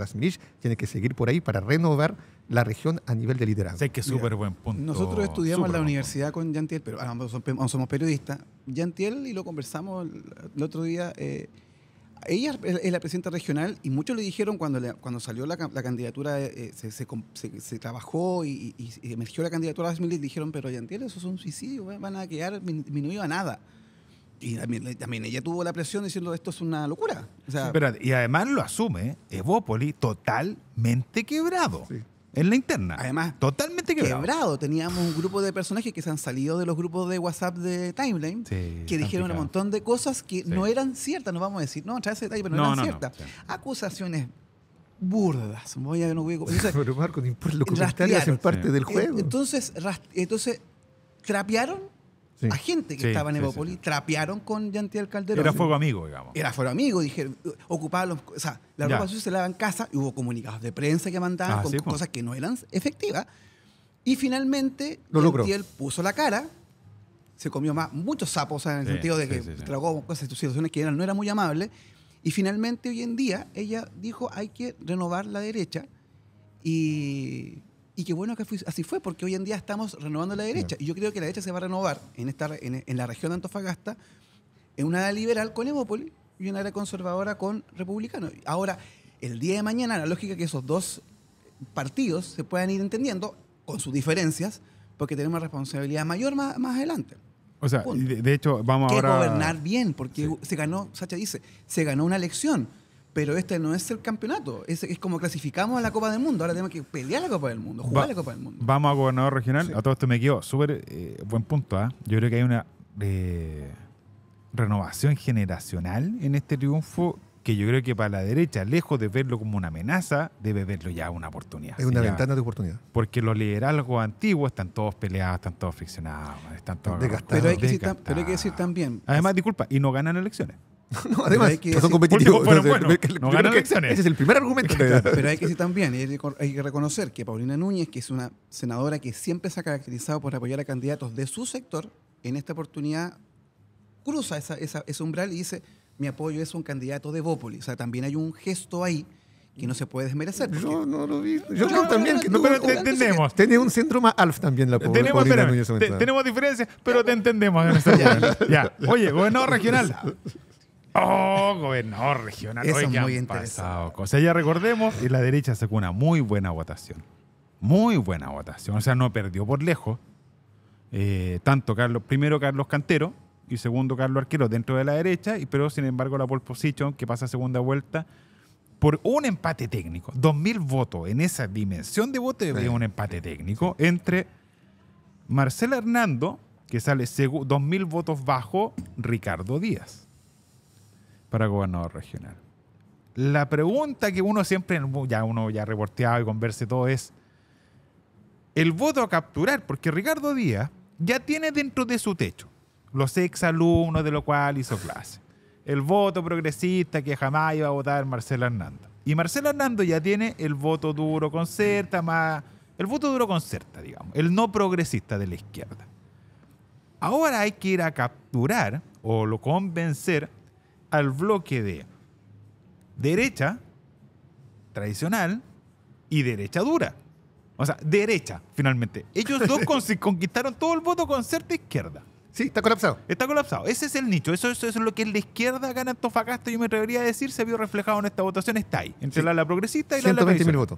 tiene que seguir por ahí para renovar la región a nivel de liderazgo. Sé que súper buen punto. Nosotros estudiamos en la universidad con Yantiel, pero ambos ah, somos periodistas. Yantiel, y lo conversamos el otro día, eh, ella es la presidenta regional y muchos le dijeron cuando, cuando salió la, candidatura, eh, eh, se, se, trabajó y, emergió la candidatura de le dijeron, pero Yantiel, eso es un suicidio, van a quedar disminuido a nada. Y también, ella tuvo la presión diciendo esto es una locura. y además lo asume eh, Evópoli totalmente quebrado. En la interna. Además, totalmente quebrado. Teníamos un grupo de personajes que se han salido de los grupos de WhatsApp de Timeline, que dijeron un montón de cosas que no eran ciertas, no vamos a decir, no, trae ese detalle, pero no, eran ciertas. Acusaciones burdas. Voy a, no voy a, parte del eh, juego. Entonces, entonces, trapearon a gente que estaba en Evópolis trapearon con Yantiel Calderón. Era fuego amigo, digamos. Era fuego amigo, dijeron, ocupaban los, o sea, la ropa sucia se daba en casa y hubo comunicados de prensa que mandaban ah, con pues. cosas que no eran efectivas. Y finalmente Lo Yantiel puso la cara, se comió más, muchos sapos en el sentido de que tragó cosas, situaciones que no eran muy amables. Y finalmente hoy en día ella dijo hay que renovar la derecha y y qué bueno que así fue, porque hoy en día estamos renovando la derecha. Y yo creo que la derecha se va a renovar en, esta, en, la región de Antofagasta, en una era liberal con Evópolis y una era conservadora con republicanos. Ahora, el día de mañana, la lógica es que esos dos partidos se puedan ir entendiendo, con sus diferencias, porque tenemos una responsabilidad mayor más, adelante. O sea, de, hecho, vamos a ahora... gobernar bien, porque se ganó, Sacha dice, se ganó una elección pero este no es el campeonato. Es, como clasificamos a la Copa del Mundo. Ahora tenemos que pelear la Copa del Mundo, jugar la Copa del Mundo. Vamos a gobernador regional. A todo esto me quedo súper eh, buen punto. ¿eh? Yo creo que hay una eh, renovación generacional en este triunfo que yo creo que para la derecha, lejos de verlo como una amenaza, debe verlo ya una oportunidad. Es una ventana de oportunidad. Porque los liderazgos antiguos están todos peleados, están todos friccionados, están todos... pero hay que decir también... Además, disculpa, y no ganan elecciones. No, además, que son competitivos. Ese es el primer argumento. pero hay que decir también, hay que reconocer que Paulina Núñez, que es una senadora que siempre se ha caracterizado por apoyar a candidatos de su sector, en esta oportunidad cruza ese umbral y dice, mi apoyo es un candidato de Bópoli. O sea, también hay un gesto ahí que no se puede desmerecer. Yo no lo visto. Yo creo también que no, pero entendemos. Tiene un síndrome ALF también la pobre, tenemos, tenemos diferencias, pero te entendemos. ya, Oye, gobernador regional. Oh, gobernador regional. Eso es muy interesante. O sea, ya recordemos, y la derecha sacó una muy buena votación. Muy buena votación. O sea, no perdió por lejos. Eh, tanto Carlos, primero Carlos Cantero y segundo Carlos Arquero dentro de la derecha, y, pero sin embargo la pole position que pasa a segunda vuelta por un empate técnico. 2.000 votos en esa dimensión de votos de un empate técnico entre Marcela Hernando, que sale 2.000 votos bajo Ricardo Díaz para gobernador regional. La pregunta que uno siempre, ya uno ya reporteado y converse todo es, el voto a capturar, porque Ricardo Díaz ya tiene dentro de su techo los exalumnos de lo cual hizo clase, el voto progresista que jamás iba a votar Marcelo Hernando... Y Marcelo Hernando ya tiene el voto duro concerta, más el voto duro concerta, digamos, el no progresista de la izquierda. Ahora hay que ir a capturar o lo convencer al bloque de derecha tradicional y derecha dura. O sea, derecha, finalmente. Ellos dos conquistaron todo el voto con cierta izquierda. Sí, está colapsado. Está colapsado. Ese es el nicho. Eso, es lo que la izquierda gana en y yo me atrevería a decir, se vio reflejado en esta votación. Está ahí, entre la, progresista y la la mil votos.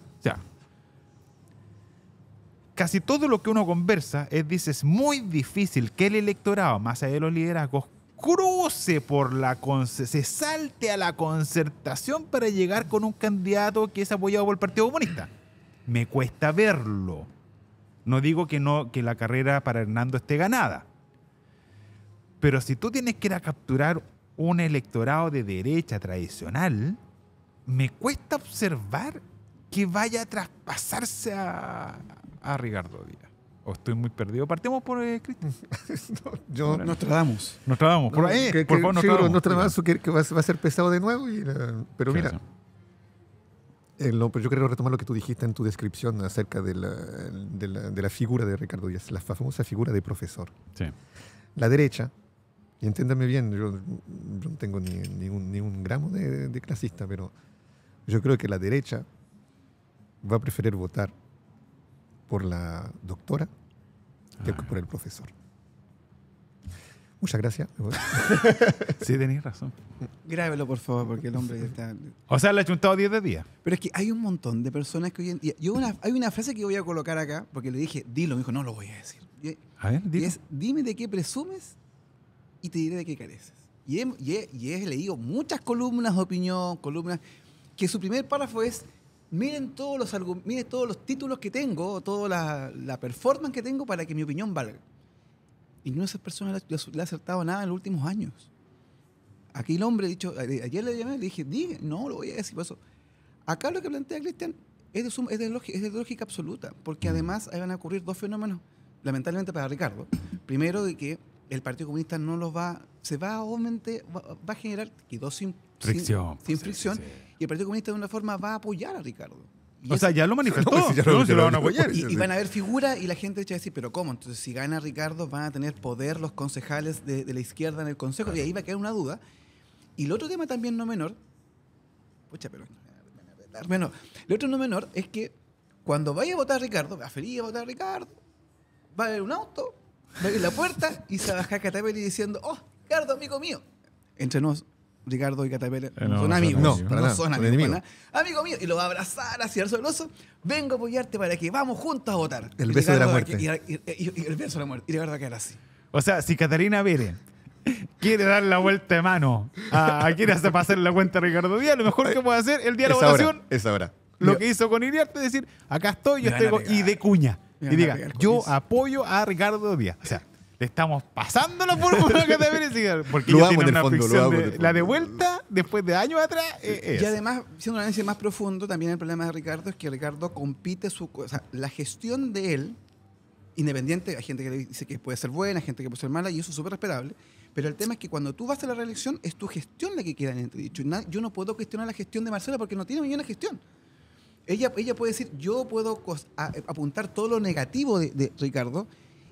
casi todo lo que uno conversa es, dice, es muy difícil que el electorado, más allá de los liderazgos, cruce por la se salte a la concertación para llegar con un candidato que es apoyado por el Partido Comunista. Me cuesta verlo. No digo que no que la carrera para Hernando esté ganada. Pero si tú tienes que ir a capturar un electorado de derecha tradicional, me cuesta observar que vaya a traspasarse a, a Ricardo Díaz. ¿O estoy muy perdido? Partimos por eh, Cristian. no, Nos Nostradamus. Por, favor, nos va, a ser pesado de nuevo. pero mira, eh, yo quiero retomar lo que tú dijiste en tu descripción acerca de la, figura de Ricardo Díaz, la famosa figura de profesor. La derecha, y entiéndame bien, yo, no tengo ni, un, gramo de, clasista, pero yo creo que la derecha va a preferir votar por la doctora que ah. por el profesor. Muchas gracias. sí, tenéis razón. Grábelo, por favor, porque el hombre ya está. O sea, le ha chuntado 10 de día. Pero es que hay un montón de personas que hoy en día. Yo una, hay una frase que voy a colocar acá, porque le dije, dilo, me dijo, no lo voy a decir. a ver, es, dime de qué presumes y te diré de qué careces. Y y he leído muchas columnas de opinión, columnas, que su primer párrafo es miren todos los, todos los títulos que tengo, toda la, performance que tengo para que mi opinión valga. Y no de esas personas le ha acertado nada en los últimos años. Aquí el hombre, dicho, ayer le llamé, le dije, no lo voy a decir eso. Acá lo que plantea Cristian es de, es, lógica, absoluta, porque además ahí van a ocurrir dos fenómenos, lamentablemente para Ricardo. Primero, de que el Partido Comunista no los va, se va a aumentar, va, a generar, quedó sin fricción. Sin, fricción y el Partido Comunista de una forma va a apoyar a Ricardo. o sea, ya lo manifestó. Y, van a haber figuras y la gente va a decir, pero ¿cómo? Entonces, si gana Ricardo, van a tener poder los concejales de, la izquierda en el Consejo. Y ahí va a quedar una duda. Y el otro tema también no menor, pucha, pero bueno, el otro no menor es que cuando vaya a votar Ricardo, va a feliz a votar Ricardo, va a haber un auto, va a abrir la puerta y se va a bajar diciendo, oh, Ricardo, amigo mío. Entre nos, Ricardo y Catapela eh, son amigos, no, no son amigos. Amigo mío, y lo va a abrazar así al soloso. Vengo a apoyarte para que vamos juntos a votar. El beso de la muerte. y, el beso de la muerte. Y Ricardo va a quedar así. O sea, si Catalina Vélez quiere dar la vuelta de mano a, quien quién hace pasar la cuenta a Ricardo Díaz, lo mejor que puede hacer el día de la votación. es ahora. Lo que hizo con Iriarte es decir, acá estoy, yo estoy. Y de cuña. Y diga, yo apoyo a Ricardo Díaz. O sea, le estamos pasando la fórmula que te Porque lo amo en La de vuelta, después de años atrás, eh, Y además, siendo un análisis más profundo, también el problema de Ricardo es que Ricardo compite su... O sea, la gestión de él, independiente, hay gente que le dice que puede ser buena, hay gente que puede ser mala, y eso es súper esperable, Pero el tema es que cuando tú vas a la reelección, es tu gestión la que queda en entredicho. Yo no puedo cuestionar la gestión de Marcela porque no tiene ninguna gestión. Ella, ella puede decir, yo puedo apuntar todo lo negativo de, de Ricardo,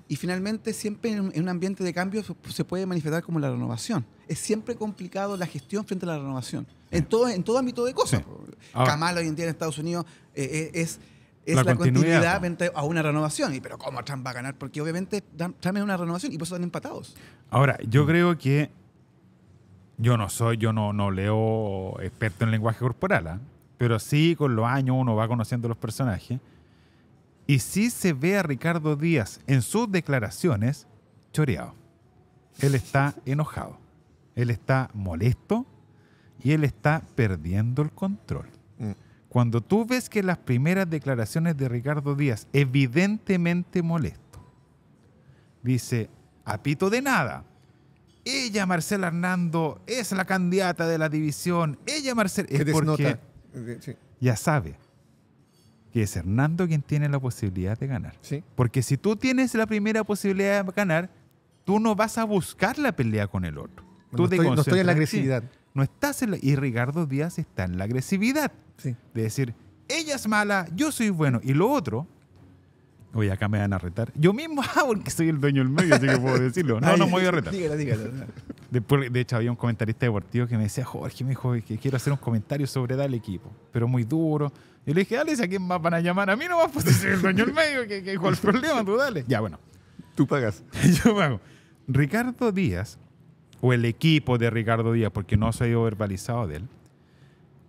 y finalmente, siempre en un ambiente de cambio se puede manifestar como la renovación. Es siempre complicado la gestión frente a la renovación. En todo, en todo ámbito de cosas. Sí. hoy en día en Estados Unidos eh, eh, es, la, continuidad, frente a una renovación. Y, pero ¿cómo Trump va a ganar? Porque obviamente Trump es una renovación y por eso están empatados. Ahora, yo mm. creo que yo no soy, yo no, no leo experto en lenguaje corporal, ¿ah? pero sí con los años uno va conociendo los personajes. Y si se ve a Ricardo Díaz en sus declaraciones choreado. Él está enojado, él está molesto y él está perdiendo el control. Mm. Cuando tú ves que las primeras declaraciones de Ricardo Díaz, evidentemente molesto, dice, apito de nada, ella, Marcela Hernando, es la candidata de la división. Ella, Marcela. Es porque ya sabe que es Hernando quien tiene la posibilidad de ganar. Porque si tú tienes la primera posibilidad de ganar, tú no vas a buscar la pelea con el otro. no, estoy, en la agresividad. no estás Y Ricardo Díaz está en la agresividad. De decir, ella es mala, yo soy bueno. Y lo otro, Oye, acá me van a retar. Yo mismo, ah, porque soy el dueño del medio, así que puedo decirlo. No, no me voy a retar. de hecho, había un comentarista deportivo que me decía, Jorge, me dijo que quiero hacer un comentario sobre tal equipo, pero muy duro. Y le dije, Alex, ¿a quién más van a llamar? A mí no va a ponerse el dueño del medio, que, que el problema? Tú dale. Ya, bueno. Tú pagas. Yo pago. Ricardo Díaz, o el equipo de Ricardo Díaz, porque no se ha ido verbalizado de él,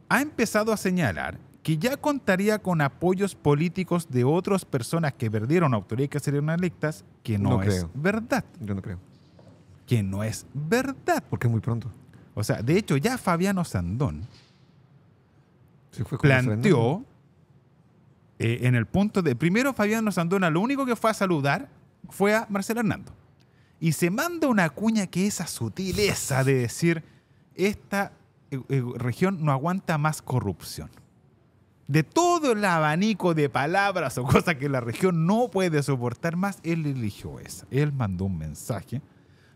ha empezado a señalar que ya contaría con apoyos políticos de otras personas que perdieron autoría y que salieron electas, que no, es verdad. Yo no creo. Que no es verdad. Porque muy pronto. O sea, de hecho, ya Fabiano Sandón, planteó eh, en el punto de. Primero, Fabián Sandona lo único que fue a saludar fue a Marcelo Hernando. Y se manda una cuña que esa sutileza de decir: esta eh, eh, región no aguanta más corrupción. De todo el abanico de palabras o cosas que la región no puede soportar más, él eligió esa. Él mandó un mensaje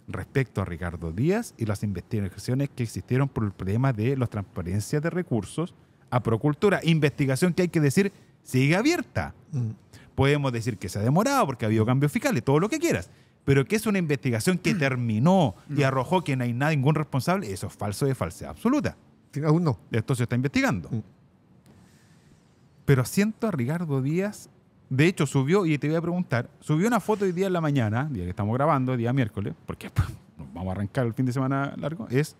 respecto a Ricardo Díaz y las investigaciones que existieron por el problema de la transparencia de recursos a Procultura, investigación que hay que decir sigue abierta. Mm. Podemos decir que se ha demorado porque ha habido cambios fiscales, todo lo que quieras, pero que es una investigación que mm. terminó y mm. arrojó que no hay nada, ningún responsable, eso es falso de falsedad absoluta. Esto se está investigando. Pero siento a Ricardo Díaz, de hecho subió, y te voy a preguntar, subió una foto hoy día en la mañana, día que estamos grabando, día miércoles, porque vamos a arrancar el fin de semana largo, es,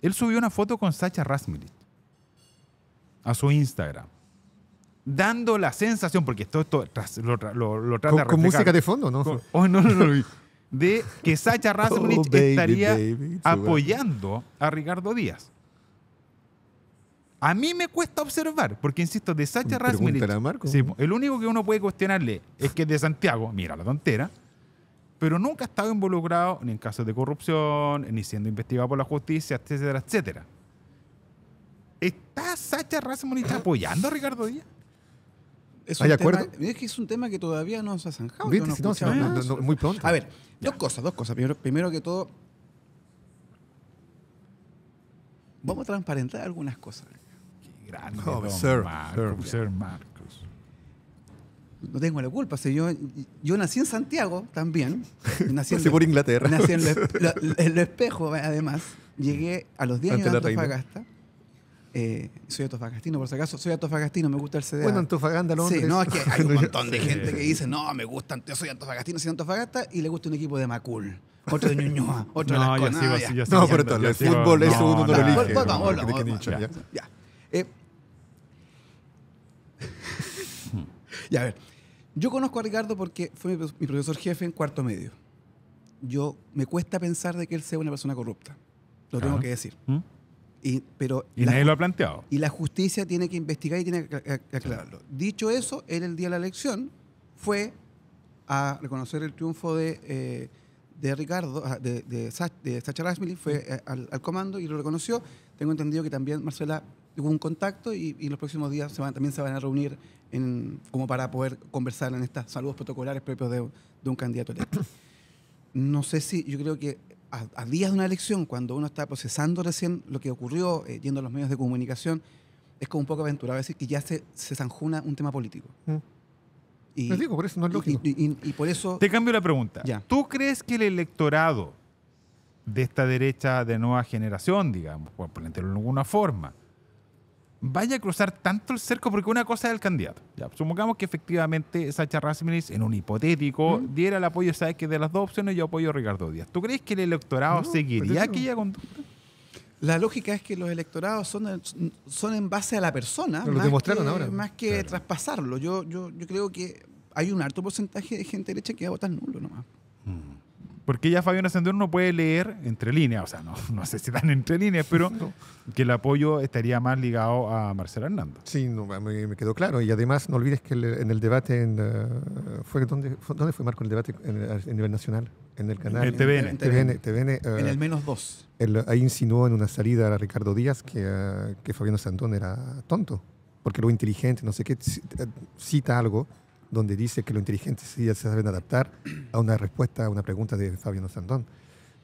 él subió una foto con Sacha Rasmilich a su Instagram, dando la sensación, porque esto, esto lo, trata con, música de fondo, oh, ¿no? no, no, no de que Sacha Rasmussen oh, estaría apoyando a Ricardo Díaz. A mí me cuesta observar, porque insisto, de Sacha Rasmussen, sí, el único que uno puede cuestionarle es que de Santiago, mira la tontera, pero nunca ha estado involucrado ni en casos de corrupción, ni siendo investigado por la justicia, etcétera, etcétera. ¿Está Sacha Rasmonita apoyando a Ricardo Díaz? Es ¿Hay acuerdo? es que es un tema que todavía no se ha zanjado. muy pronto. A ver, dos cosas, dos cosas. Primero, que todo, vamos a transparentar algunas cosas. Qué grande. Don Marcos, Marcos. No tengo la culpa. yo, yo nací en Santiago también. Nací en por Inglaterra. Nací en el, espejo, además. Llegué a los 10 años de Antofagasta. Eh, soy antofagastino por si acaso, soy antofagastino me gusta el CD. Bueno, Antofaganda, Londres. Sí, no, es que hay un montón de gente que dice, no, me gusta, yo soy antofagastino, soy antofagasta, y le gusta un equipo de Macul, otro de Ñuñoa, otro de Las No, no pero todo, el fútbol es uno de los Ya. Eh, ya. a ver, yo conozco a Ricardo porque fue mi profesor jefe en cuarto medio. Yo me cuesta pensar de que él sea una persona corrupta. Lo tengo que decir. ¿Mm? Y, pero y nadie lo ha planteado. Y la justicia tiene que investigar y tiene que aclararlo. Dicho eso, en el día de la elección fue a reconocer el triunfo de, eh, de Ricardo, ah, de, de, Sacha Rasmili, fue eh, al, al, comando y lo reconoció. Tengo entendido que también Marcela tuvo un contacto y, y los próximos días se van, también se van a reunir en, como para poder conversar en estas saludos protocolares propios de, de un candidato electo. No sé si, yo creo que a, días de una elección, cuando uno está procesando recién lo que ocurrió, eh, yendo a los medios de comunicación, es como un poco aventurado decir que ya se, se zanjuna un tema político. Mm. Y, por eso no es Te cambio la pregunta. Ya. ¿Tú crees que el electorado de esta derecha de nueva generación, digamos, por, por de alguna forma, vaya a cruzar tanto el cerco, porque una cosa es el candidato. Ya, supongamos que efectivamente Sacha Rasminis, en un hipotético, ¿Mm? diera el apoyo, sabes que de las dos opciones yo apoyo a Ricardo Díaz. ¿Tú crees que el electorado seguiría aquella conducta? La lógica es que los electorados son, son en base a la persona, Pero más, demostraron que, ahora. más que traspasarlo. Yo, yo, yo creo que hay un alto porcentaje de gente derecha que va a votar nulo nomás. Mm. Porque ya Fabián Santón, no puede leer entre líneas, o sea, no, no sé si están entre líneas, pero que el apoyo estaría más ligado a Marcela Hernando. Sí, me, quedó claro. Y además, no olvides que en el debate, en, eh, fue, ¿dónde, fue, ¿dónde fue Marco el debate a nivel nacional? En el canal. En el TVN. En, eh, en el menos dos. ahí insinuó en una salida a Ricardo Díaz que, eh, que Fabiano Santón era tonto, porque lo inteligente, no sé qué, cita algo donde dice que los inteligentes ya se saben adaptar a una respuesta a una pregunta de Fabiano Sandón.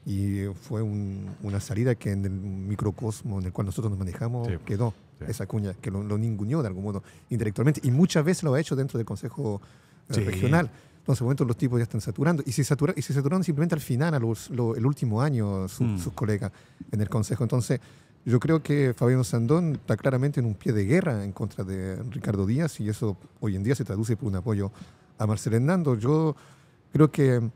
Y fue una salida que en el microcosmo en el cual nosotros nos manejamos pues, quedó esa cuña, que lo, de algún modo intelectualmente. Y muchas veces lo ha hecho dentro del Consejo eh, Regional. Entonces, en momento los tipos ya están saturando. Y se, satura, y se saturaron simplemente al final, a el último año, mm. sus colegas en el Consejo. Entonces, yo creo que Fabián Sandón está claramente en un pie de guerra en contra de Ricardo Díaz y eso hoy en día se traduce por un apoyo a Marcelo Hernando. Yo creo que,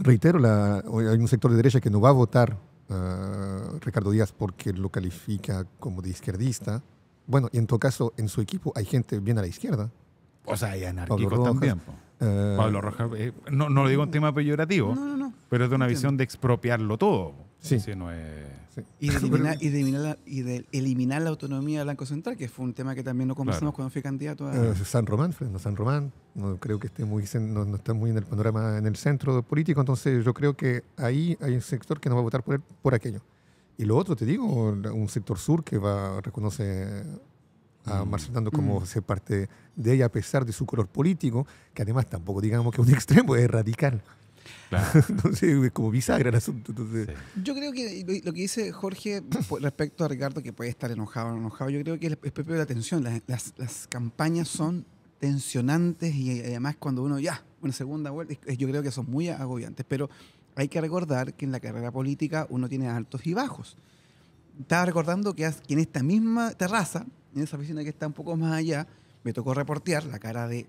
reitero, la, hay un sector de derecha que no va a votar a Ricardo Díaz porque lo califica como de izquierdista. Bueno, y en todo caso, en su equipo hay gente bien a la izquierda. O sea, hay anarquistas también. Eh, Pablo Rojas, eh, no, no, lo digo en tema peyorativo, pero es de una visión de expropiarlo todo. Sí. Si no es... Y, de eliminar, y, de eliminar, la autonomía Blanco Central, que fue un tema que también no conversamos cuando fui candidato eh, San Román, no San Román, no creo que esté muy, no, está muy en el panorama, en el centro político, entonces yo creo que ahí hay un sector que no va a votar por, por aquello. Y lo otro, te digo, un sector sur que va reconoce a mm. Marcelando como mm. parte de ella a pesar de su color político, que además tampoco digamos que es un extremo, es radical. Claro. Entonces, como bisagra el asunto. Yo creo que lo que dice Jorge respecto a Ricardo, que puede estar enojado o enojado, yo creo que es propio de la tensión. Las, campañas son tensionantes y además cuando uno ya, una segunda vuelta, yo creo que son muy agobiantes. Pero hay que recordar que en la carrera política uno tiene altos y bajos. Estaba recordando que en esta misma terraza, en esa oficina que está un poco más allá, me tocó reportear la cara de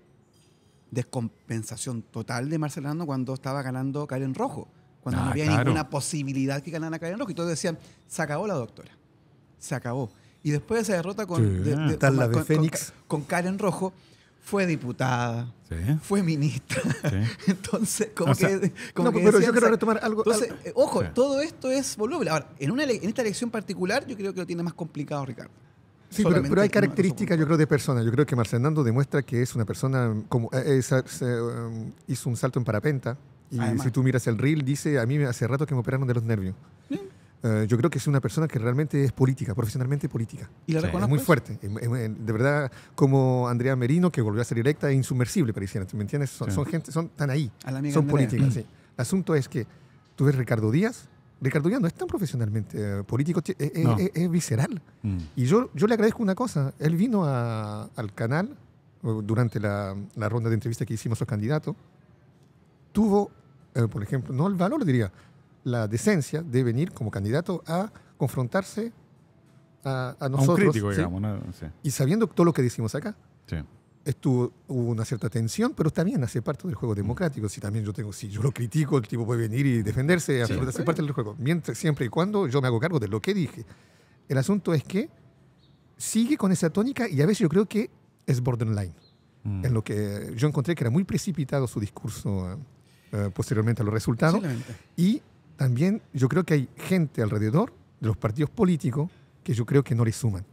descompensación total de Marcelano cuando estaba ganando Karen Rojo, cuando no ah, había ninguna posibilidad que ganara Karen Rojo. Y todos decían, se acabó la doctora, se acabó. Y después de esa derrota con, de, Karen Rojo, fue diputada, fue ministra. Entonces, como no, yo quiero retomar algo. Eh, ojo, todo esto es voluble. Ahora, en, una, en esta elección particular, yo creo que lo tiene más complicado, Ricardo. Sí, pero, hay características, yo creo, de persona. Yo creo que Marcenando demuestra que es una persona, como eh, eh, um, hizo un salto en parapenta. Y si tú miras el reel, dice, a mí hace rato que me operaron de los nervios. Eh, yo creo que es una persona que realmente es política, profesionalmente política. Y la Es muy fuerte. De verdad, como Andrea Merino, que volvió a ser directa, e insumersible, pareciera. ¿Me entiendes? Son, gente, son tan ahí. son políticas, mm. sí. El asunto es que tú ves Ricardo Díaz, Ricardo no es tan profesionalmente eh, político, es, visceral. Mm. Y yo, yo le agradezco una cosa, él vino al canal durante la, ronda de entrevista que hicimos a los candidatos, tuvo, eh, por ejemplo, no el valor, diría, la decencia de venir como candidato a confrontarse a, nosotros. Y sabiendo todo lo que decimos acá estuvo, hubo una cierta tensión, pero también hace parte del juego mm. democrático. Si también yo tengo, si yo lo critico, el tipo puede venir y defenderse, hace parte del juego. Mientras, siempre y cuando yo me hago cargo de lo que dije. El asunto es que sigue con esa tónica y a veces yo creo que es borderline. Mm. En lo que yo encontré que era muy precipitado su discurso eh, eh, posteriormente a los resultados. Y también yo creo que hay gente alrededor de los partidos políticos que yo creo que no le suman.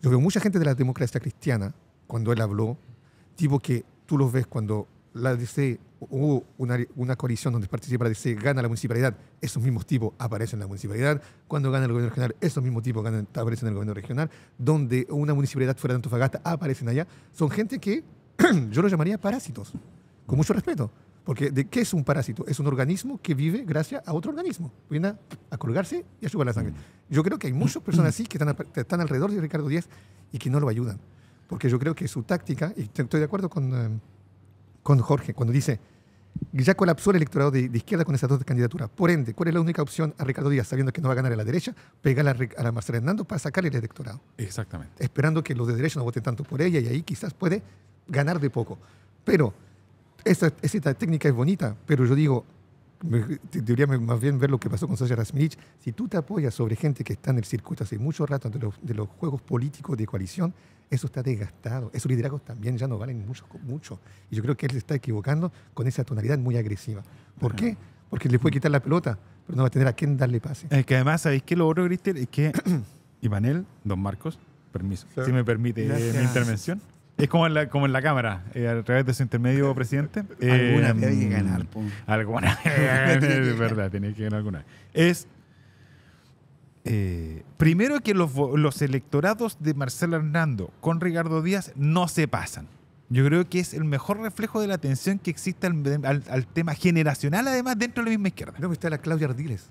Yo veo mucha gente de la democracia cristiana, cuando él habló, tipo que tú los ves cuando la DC hubo una, una, coalición donde participa la DC, gana la municipalidad, esos mismos tipos aparecen en la municipalidad. Cuando gana el gobierno regional, esos mismos tipos aparecen en el gobierno regional. Donde una municipalidad fuera de Antofagasta, aparecen allá. Son gente que yo lo llamaría parásitos, con mucho respeto. Porque ¿de qué es un parásito? Es un organismo que vive gracias a otro organismo. Viene a, colgarse y a llevar la sangre. Yo creo que hay muchas personas así que están, están alrededor de Ricardo Díaz y que no lo ayudan porque yo creo que su táctica, y estoy de acuerdo con, eh, con Jorge, cuando dice, ya colapsó el electorado de, izquierda con esas dos candidaturas. Por ende, ¿cuál es la única opción a Ricardo Díaz, sabiendo que no va a ganar a la derecha? Pegar a, la Marcela Hernando para sacar el electorado. Exactamente. Esperando que los de derecha no voten tanto por ella y ahí quizás puede ganar de poco. Pero esta técnica es bonita, pero yo digo, debería más bien ver lo que pasó con Sasha Rasmich. Si tú te apoyas sobre gente que está en el circuito hace mucho rato de los, juegos políticos de coalición, eso está desgastado. Esos liderazgos también ya no valen mucho, mucho. Y yo creo que él se está equivocando con esa tonalidad muy agresiva. ¿Por qué? Porque le puede quitar la pelota, pero no va a tener a quién darle pase. Es que además, ¿sabéis qué lo otro, Cristian? Es que Ivanel, don Marcos, permiso, si me permite eh, mi intervención. Es como en la, como en la Cámara, eh, a través de su intermedio presidente. alguna eh, que ganar. Alguna es verdad, tiene que ganar alguna Es, eh, primero que los, electorados de Marcelo Hernando con Ricardo Díaz no se pasan. Yo creo que es el mejor reflejo de la tensión que existe al, tema generacional, además, dentro de la misma izquierda. Creo que está la Claudia Ardiles.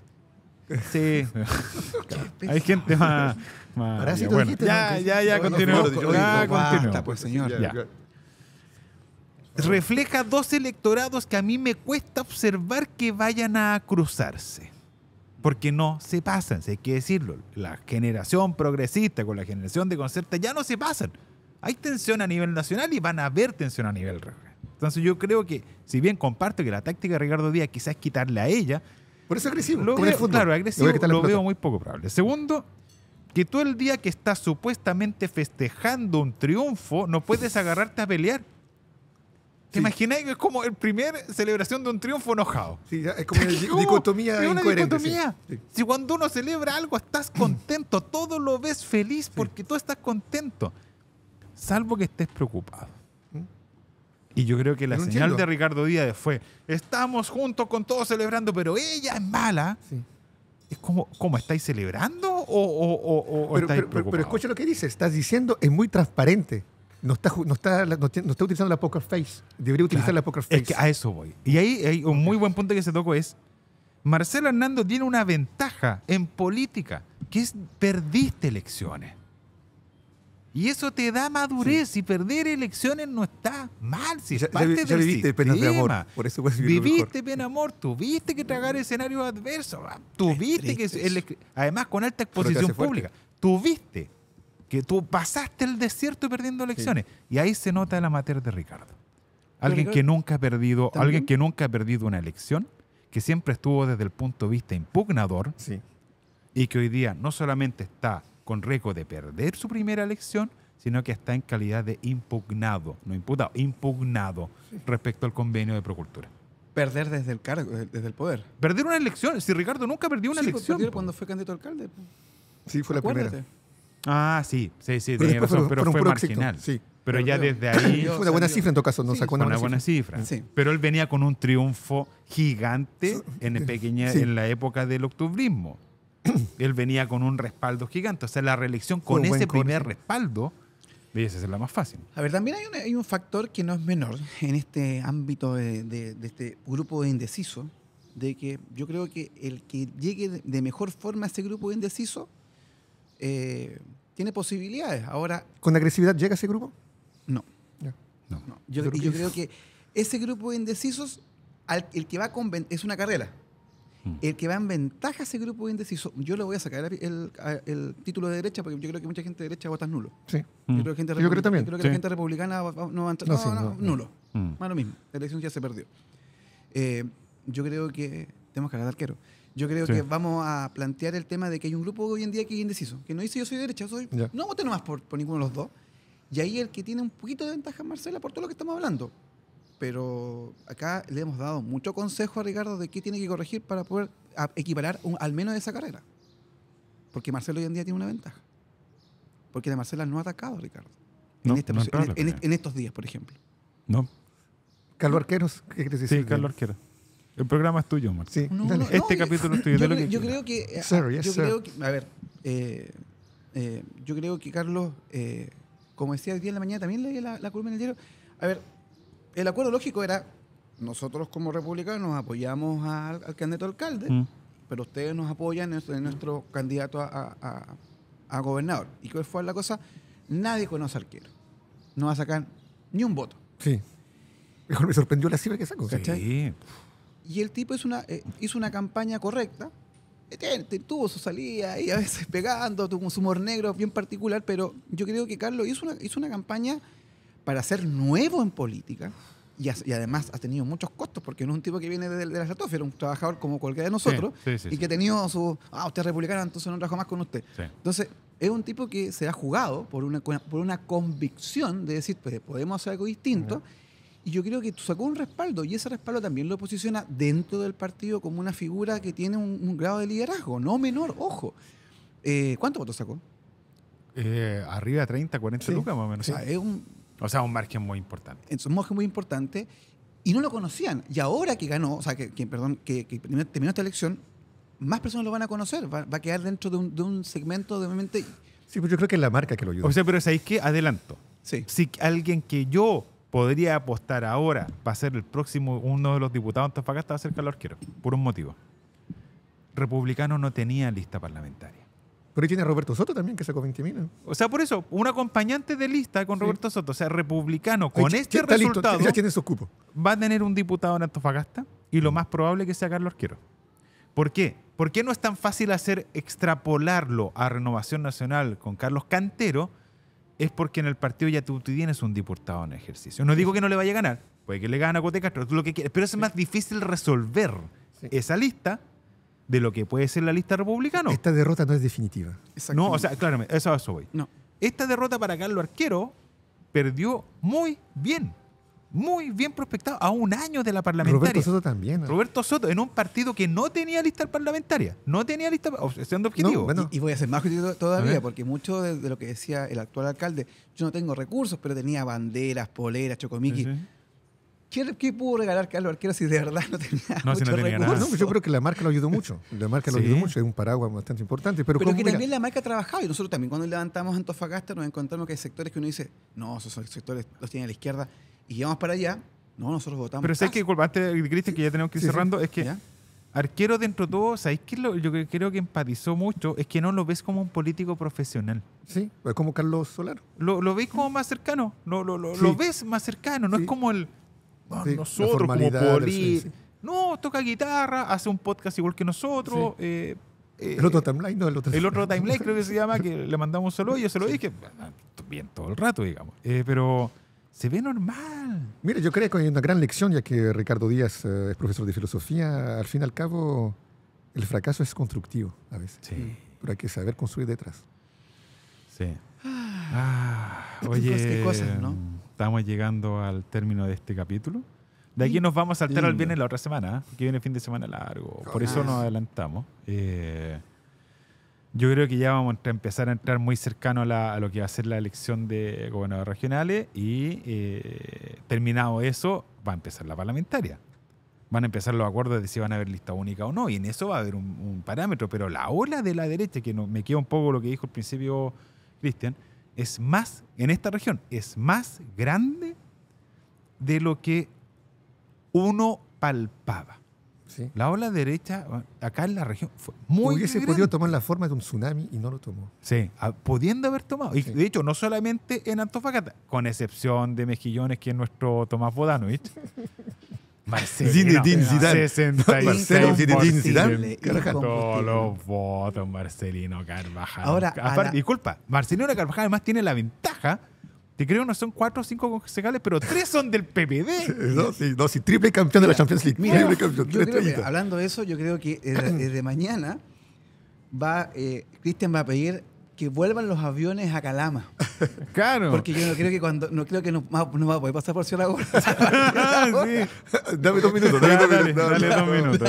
Sí. Hay gente más dijiste, ya, ya, ya, pues, señor. Refleja dos electorados que a mí me cuesta observar que vayan a cruzarse. Porque no se pasan, si hay que decirlo. La generación progresista con la generación de concerta ya no se pasan. Hay tensión a nivel nacional y van a haber tensión a nivel regional. Entonces yo creo que, si bien comparto que la táctica de Ricardo Díaz quizás es quitarle a ella... Por eso agresivo, agresivo lo veo muy poco probable. Segundo, que tú el día que estás supuestamente festejando un triunfo, no puedes agarrarte a pelear. ¿Te imaginas que es como el primer celebración de un triunfo enojado? es como una dicotomía es una Dicotomía. Si cuando uno celebra algo estás contento, todo lo ves feliz porque tú estás contento, salvo que estés preocupado. ¿Mm? Y yo creo que la señal de Ricardo Díaz fue, estamos juntos con todos celebrando, pero ella es mala. Sí. ¿cómo estáis celebrando? ¿O, pero, escucha lo que dice estás diciendo, es muy transparente. No está, no, está, no, está utilizando la poker face. Debería utilizar la poker face. a eso voy. Y ahí hay un muy buen punto que se tocó es, Marcelo Hernando tiene una ventaja en política, que es perdiste elecciones. Y eso te da madurez y perder elecciones no está mal, si ya, viviste de amor, por eso Viviste bien amor, tuviste que tragar mm. escenarios adversos, tuviste que además con alta exposición pública, tuviste que tú pasaste el desierto perdiendo elecciones y ahí se nota la amateur de Ricardo. Alguien que nunca ha perdido, alguien que nunca ha perdido una elección, que siempre estuvo desde el punto de vista impugnador y que hoy día no solamente está con riesgo de perder su primera elección, sino que está en calidad de impugnado, no imputado, impugnado respecto al convenio de Procultura. Perder desde el cargo, eh, desde el poder. Perder una elección. Si Ricardo nunca perdió una pues, elección. Perdió cuando fue candidato a alcalde. Sí, fue la primera. Ah, sí, sí, sí, tenía razón, pero, fue marginal. Pero, ya desde ahí. fue una buena cifra en todo caso, no sacó una, buena, cifra. Pero él venía con un triunfo gigante en, en la época del octubrismo. él venía con un respaldo gigante. O sea, la reelección con ese primer respaldo esa es la más fácil. A ver, también hay un, factor que no es menor en este ámbito de, este grupo de indeciso, de que yo creo que el que llegue de mejor forma a ese grupo de indeciso eh, tiene posibilidades. Ahora, ¿Con agresividad llega a ese grupo? No. Yo, creo, que... ese grupo de indecisos, el que va a es una carrera. Mm. El que va en ventaja a ese grupo indeciso, yo le voy a sacar el, título de derecha porque yo creo que mucha gente de derecha vota nulo. Sí. Mm. Yo creo que, que la gente republicana no va a entrar. No, no, nulo. Mm. Más lo mismo. La elección ya se perdió. Eh, yo creo que tenemos que hablar de Yo creo que vamos a plantear el tema de que hay un grupo hoy en día que es indeciso, que no dice yo soy de derecha, soy, no vote nomás por, por ninguno de los dos. Y ahí el que tiene un poquito de ventaja Marcela por todo lo que estamos hablando pero acá le hemos dado mucho consejo a Ricardo de qué tiene que corregir para poder equiparar al menos esa carrera. Porque Marcelo hoy en día tiene una ventaja. Porque de Marcela no ha atacado, Ricardo. No, este en, en, estos días, por ejemplo. No. Carlos Arqueros, Sí, Carlos Arqueros. El programa es tuyo, Marcelo. este capítulo es tuyo. Yo, creo, que. A ver. Eh, eh, yo creo que Carlos, eh, como decía el día en la mañana, también leí la, la, columna en diario. A ver, el acuerdo lógico era, nosotros como republicanos apoyamos al, al candidato alcalde, mm. pero ustedes nos apoyan en, nuestro candidato a, gobernador. ¿Y cuál fue la cosa? Nadie conoce al quiero, No va a sacar ni un voto. Sí. me sorprendió la cifra que sacó. Sí. Y el tipo hizo una, eh, campaña correcta. Eh, eh, tuvo su salida ahí, a veces pegando, tuvo un humor negro bien particular, pero yo creo que Carlos hizo una, hizo una campaña para ser nuevo en política, y, además ha tenido muchos costos, porque no es un tipo que viene de, la la era un trabajador como cualquiera de nosotros, y que ha tenido su, ah, usted es republicano, entonces no trabajo más con usted. Entonces, es un tipo que se ha jugado por una, por una convicción de decir, pues podemos hacer algo distinto, y yo creo que sacó un respaldo, y ese respaldo también lo posiciona dentro del partido como una figura que tiene un, grado de liderazgo, no menor, ojo. Eh, ¿Cuántos votos sacó? Eh, arriba 30, 40 lucas más o menos. es un, o sea, un margen muy importante. Es un margen muy importante y no lo conocían. Y ahora que ganó, o sea, que, perdón, que, terminó esta elección, más personas lo van a conocer, va, a quedar dentro de un, segmento de mente. Sí, pero yo creo que es la marca que lo ayuda. O sea, pero ¿sabéis qué? Adelanto. Sí. Si alguien que yo podría apostar ahora va a ser el próximo uno de los diputados de acá va a ser Carlos quiero, por un motivo. Republicano no tenía lista parlamentaria. Pero ahí tiene a Roberto Soto también, que sacó 20.000. O sea, por eso, un acompañante de lista con Roberto Soto, o sea, republicano, con este resultado. ya tiene su Va a tener un diputado en Antofagasta y lo más probable que sea Carlos Quiero. ¿Por qué? ¿Por qué no es tan fácil hacer extrapolarlo a Renovación Nacional con Carlos Cantero? Es porque en el partido ya tú tienes un diputado en ejercicio. No digo que no le vaya a ganar, puede que le gane a Cote Castro, tú lo que pero es más difícil resolver esa lista de lo que puede ser la lista republicana. Esta derrota no es definitiva. No, o sea, claro, eso voy. No. Esta derrota para Carlos Arquero perdió muy bien. Muy bien prospectado, a un año de la parlamentaria. Roberto Soto también. Roberto Soto, en un partido que no tenía lista parlamentaria. No tenía lista, siendo objetivo. y, voy a ser más objetivo todavía, porque mucho de, lo que decía el actual alcalde, yo no tengo recursos, pero tenía banderas, poleras, chocomiquis. ¿Qué, pudo regalar Carlos Arquero si de verdad no tenía no, mucho si no tenía nada. Pues yo creo que la marca lo ayudó mucho. La marca lo ayudó mucho, es un paraguas bastante importante. Pero, que también la marca ha trabajado y nosotros también cuando levantamos Antofagasta nos encontramos que hay sectores que uno dice, no, esos sectores los tiene a la izquierda y vamos para allá. No, nosotros votamos. Pero sé que, antes, Cristian, que ya tenemos que ir cerrando, es que Arquero dentro de todo, ¿sabéis que lo, yo creo que empatizó mucho? Es que no lo ves como un político profesional. Sí, es como Carlos Solar. Lo, ves como más cercano, lo, lo ves más cercano, no es como el... Ah, nosotros como Poli. No, toca guitarra, hace un podcast igual que nosotros. Eh, eh, el otro timeline, no, el otro. El otro timeline creo que se llama, que le mandamos un saludo y yo se lo dije, bien todo el rato, digamos. Eh, pero se ve normal. mire yo creo que hay una gran lección, ya que Ricardo Díaz es profesor de filosofía, al fin y al cabo, el fracaso es constructivo a veces. Sí. Pero hay que saber construir detrás. Sí. Ah, ah, oye. Qué cosas, ¿no? Estamos llegando al término de este capítulo. De aquí nos vamos a saltar al viernes la otra semana, ¿eh? que viene fin de semana largo. Por eso nos adelantamos. Eh, yo creo que ya vamos a empezar a entrar muy cercano a, lo que va a ser la elección de gobernadores regionales y eh, terminado eso va a empezar la parlamentaria. Van a empezar los acuerdos de si van a haber lista única o no y en eso va a haber un, parámetro. Pero la ola de la derecha, que no, me queda un poco lo que dijo al principio Cristian, es más, en esta región, es más grande de lo que uno palpaba. La ola derecha acá en la región fue muy Hubiese se podido tomar la forma de un tsunami y no lo tomó. Sí, ah, pudiendo haber tomado. Y de hecho, no solamente en Antofagasta, con excepción de Mejillones, que es nuestro Tomás Bodano, ¿viste? Marcelino Zinedine Zidane. 66 Zinedine Zidane. Todos los votos, Marcelino Carvajal. Ahora, disculpa, Marcelino Carvajal además tiene la ventaja te creo no son cuatro o cinco concejales, pero tres son del PPD. no, sí, no, sí, triple campeón de la Champions League. triple campeón, hablando de eso, yo creo que desde, mañana va eh, Cristian va a pedir que vuelvan los aviones a Calama. Claro. Porque yo no creo que cuando no creo que nos, no va a poder pasar por Ciudad Gorda. Dame dos minutos, dame minutos.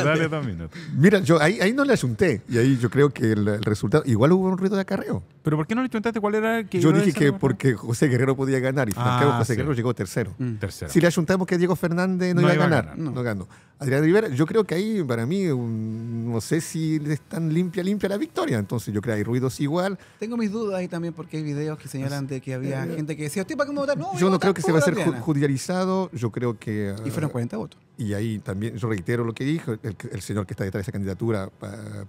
Dale, dos minutos, Mira, yo ahí, ahí no le asunté y ahí yo creo que el, el resultado igual hubo un ruido de acarreo. ¿Pero por qué no le preguntaste cuál era que Yo dije que porque José Guerrero podía ganar y ah, José Guerrero llegó tercero. Mm. tercero. Si le ayuntamos que Diego Fernández no, iba, a ganar, no. ganó. Adrián Rivera, yo creo que ahí para mí no sé si es tan limpia, limpia la victoria. Entonces yo creo que hay ruidos igual. Tengo mis dudas ahí también porque hay videos que señalan de que había gente que decía, ¿usted para qué votar? No, yo no creo que se va a ser judicializado. Yo creo que. y fueron 40 ah, votos y ahí también yo reitero lo que dijo, el, señor que está detrás de esa candidatura,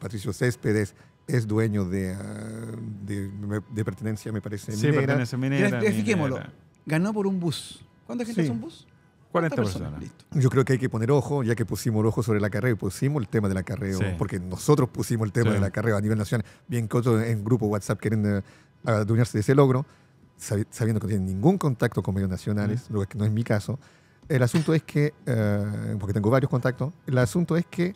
Patricio Céspedes, es dueño de, ah, de, pertenencia, me parece, sí, minera. pertenece minera. Expliquémoslo, ganó por un bus. ¿Cuánta gente es un bus? 40 personas. Yo creo que hay que poner ojo, ya que pusimos el ojo sobre la y pusimos el tema de la carrera, porque nosotros pusimos el tema de la carrera a nivel nacional, bien que otros en grupo WhatsApp quieren eh, adueñarse de ese logro, sabiendo que no tienen ningún contacto con medios nacionales, lo que no es mi caso el asunto es que, eh, porque tengo varios contactos, el asunto es que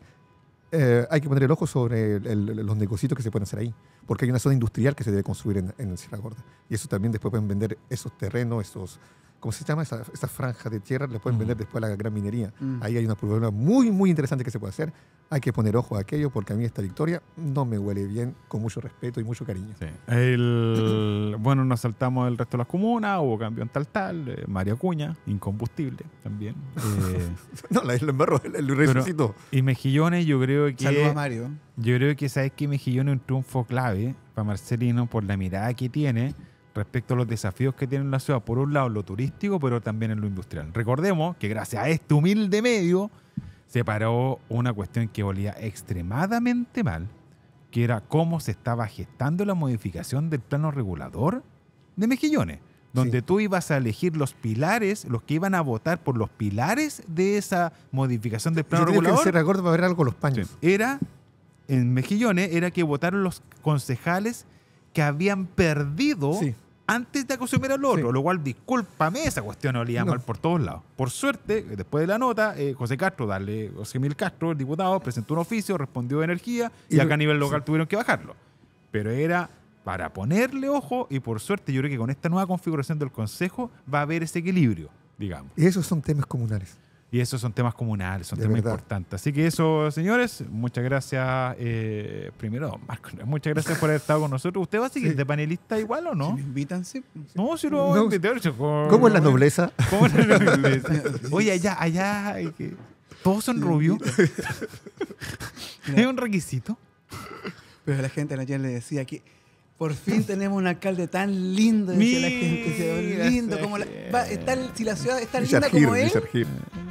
eh, hay que poner el ojo sobre los negocios que se pueden hacer ahí, porque hay una zona industrial que se debe construir en, en Sierra Gorda. Y eso también después pueden vender esos terrenos, esos ¿cómo se llama? Esa, franjas franja de tierra, le pueden vender después a la gran minería. Mm. Ahí hay una problema muy, muy interesante que se puede hacer. Hay que poner ojo a aquello porque a mí esta victoria no me huele bien, con mucho respeto y mucho cariño. El, bueno, nos saltamos el resto de las comunas, hubo cambio en tal tal, eh, María Cuña, incombustible también. Eh. no, la isla el, el Y Mejillones, yo creo que. Saludos Mario. Yo creo que sabes que Mejillones es un triunfo clave para Marcelino por la mirada que tiene respecto a los desafíos que tiene la ciudad, por un lado en lo turístico, pero también en lo industrial. Recordemos que gracias a este humilde medio se paró una cuestión que volía extremadamente mal, que era cómo se estaba gestando la modificación del plano regulador de Mejillones, donde tú ibas a elegir los pilares, los que iban a votar por los pilares de esa modificación del plano regulador. Que recuerdo a ver algo los paños. Era en Mejillones era que votaron los concejales que habían perdido antes de acostumbrar al otro, lo cual, discúlpame, esa cuestión olía mal por todos lados. Por suerte, después de la nota, eh, José Castro, darle José Mil Castro, el diputado, presentó un oficio, respondió de energía y, acá a nivel local tuvieron que bajarlo. Pero era para ponerle ojo y por suerte yo creo que con esta nueva configuración del Consejo va a haber ese equilibrio, digamos. Y esos son temas comunales. Y esos son temas comunales, son temas importantes. Así que eso, señores, muchas gracias. Eh, primero, Marcos, muchas gracias por haber estado con nosotros. ¿Usted va a seguir de panelista igual o no? Si invitan, No, si lo no, invitar. ¿Cómo es la nobleza? ¿Cómo es la nobleza? Oye, allá, allá, todos son rubios. ¿Es un requisito? Pero la gente ayer le decía que por fin tenemos un alcalde tan lindo, que la gente. Se ve lindo como la, está, si la ciudad es tan linda como él,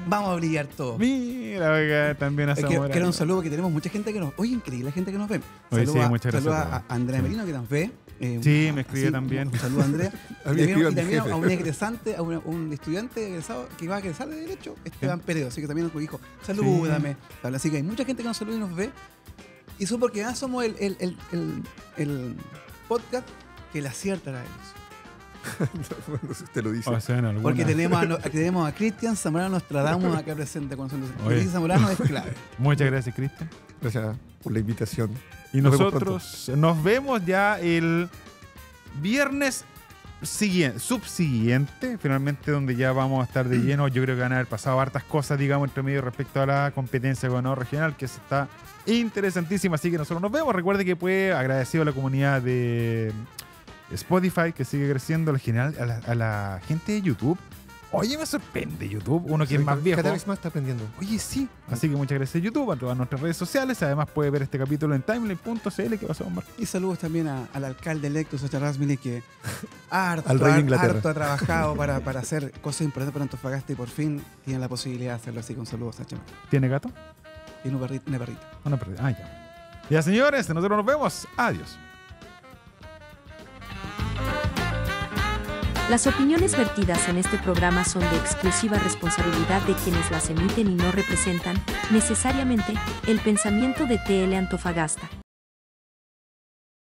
vamos a brillar todo. Mira, oiga, también a Zamora. Quiero un saludo porque tenemos mucha gente que nos... Oye, increíble la gente que nos ve. saluda, sí, muchas gracias. a Andrea Merino que nos ve. Eh, sí, me escribe también. Un saludo a Andrea. y también, a un egresante, a un, estudiante egresado que va a egresar de Derecho, Esteban Pérez. Así que también nos dijo, salúdame. Habla Así que hay mucha gente que nos saluda y nos ve. Y eso porque ah, somos el, el, el podcast que la cierta a ellos. no, sé si usted lo dice. Porque tenemos a, tenemos a Cristian Zamorano Nostradamus acá presente con nosotros. Cristian Zamorano es clave. Muchas gracias, Cristian. Gracias por la invitación. Y nosotros nos vemos ya el viernes siguiente, subsiguiente, finalmente donde ya vamos a estar de lleno, yo creo que van a haber pasado hartas cosas, digamos, entre medio respecto a la competencia con regional, que está interesantísima, así que nosotros nos vemos. Recuerde que pues agradecido a la comunidad de Spotify, que sigue creciendo, al general, a la gente de YouTube Oye, me sorprende YouTube, uno que es más viejo. Cada vez más está aprendiendo. Oye, sí. Así que muchas gracias YouTube, a todas nuestras redes sociales. Además puede ver este capítulo en timeline.cl que pasamos Y saludos también al alcalde electo, Sacha Rasmini, que harto, ha trabajado para, hacer cosas importantes para Antofagasta y por fin tiene la posibilidad de hacerlo así. con saludos, Sacha. ¿Tiene gato? Tiene un perrito. Una perrita. Ah, una Ah, ya. Ya, señores, nosotros nos vemos. Adiós. Las opiniones vertidas en este programa son de exclusiva responsabilidad de quienes las emiten y no representan, necesariamente, el pensamiento de TL Antofagasta.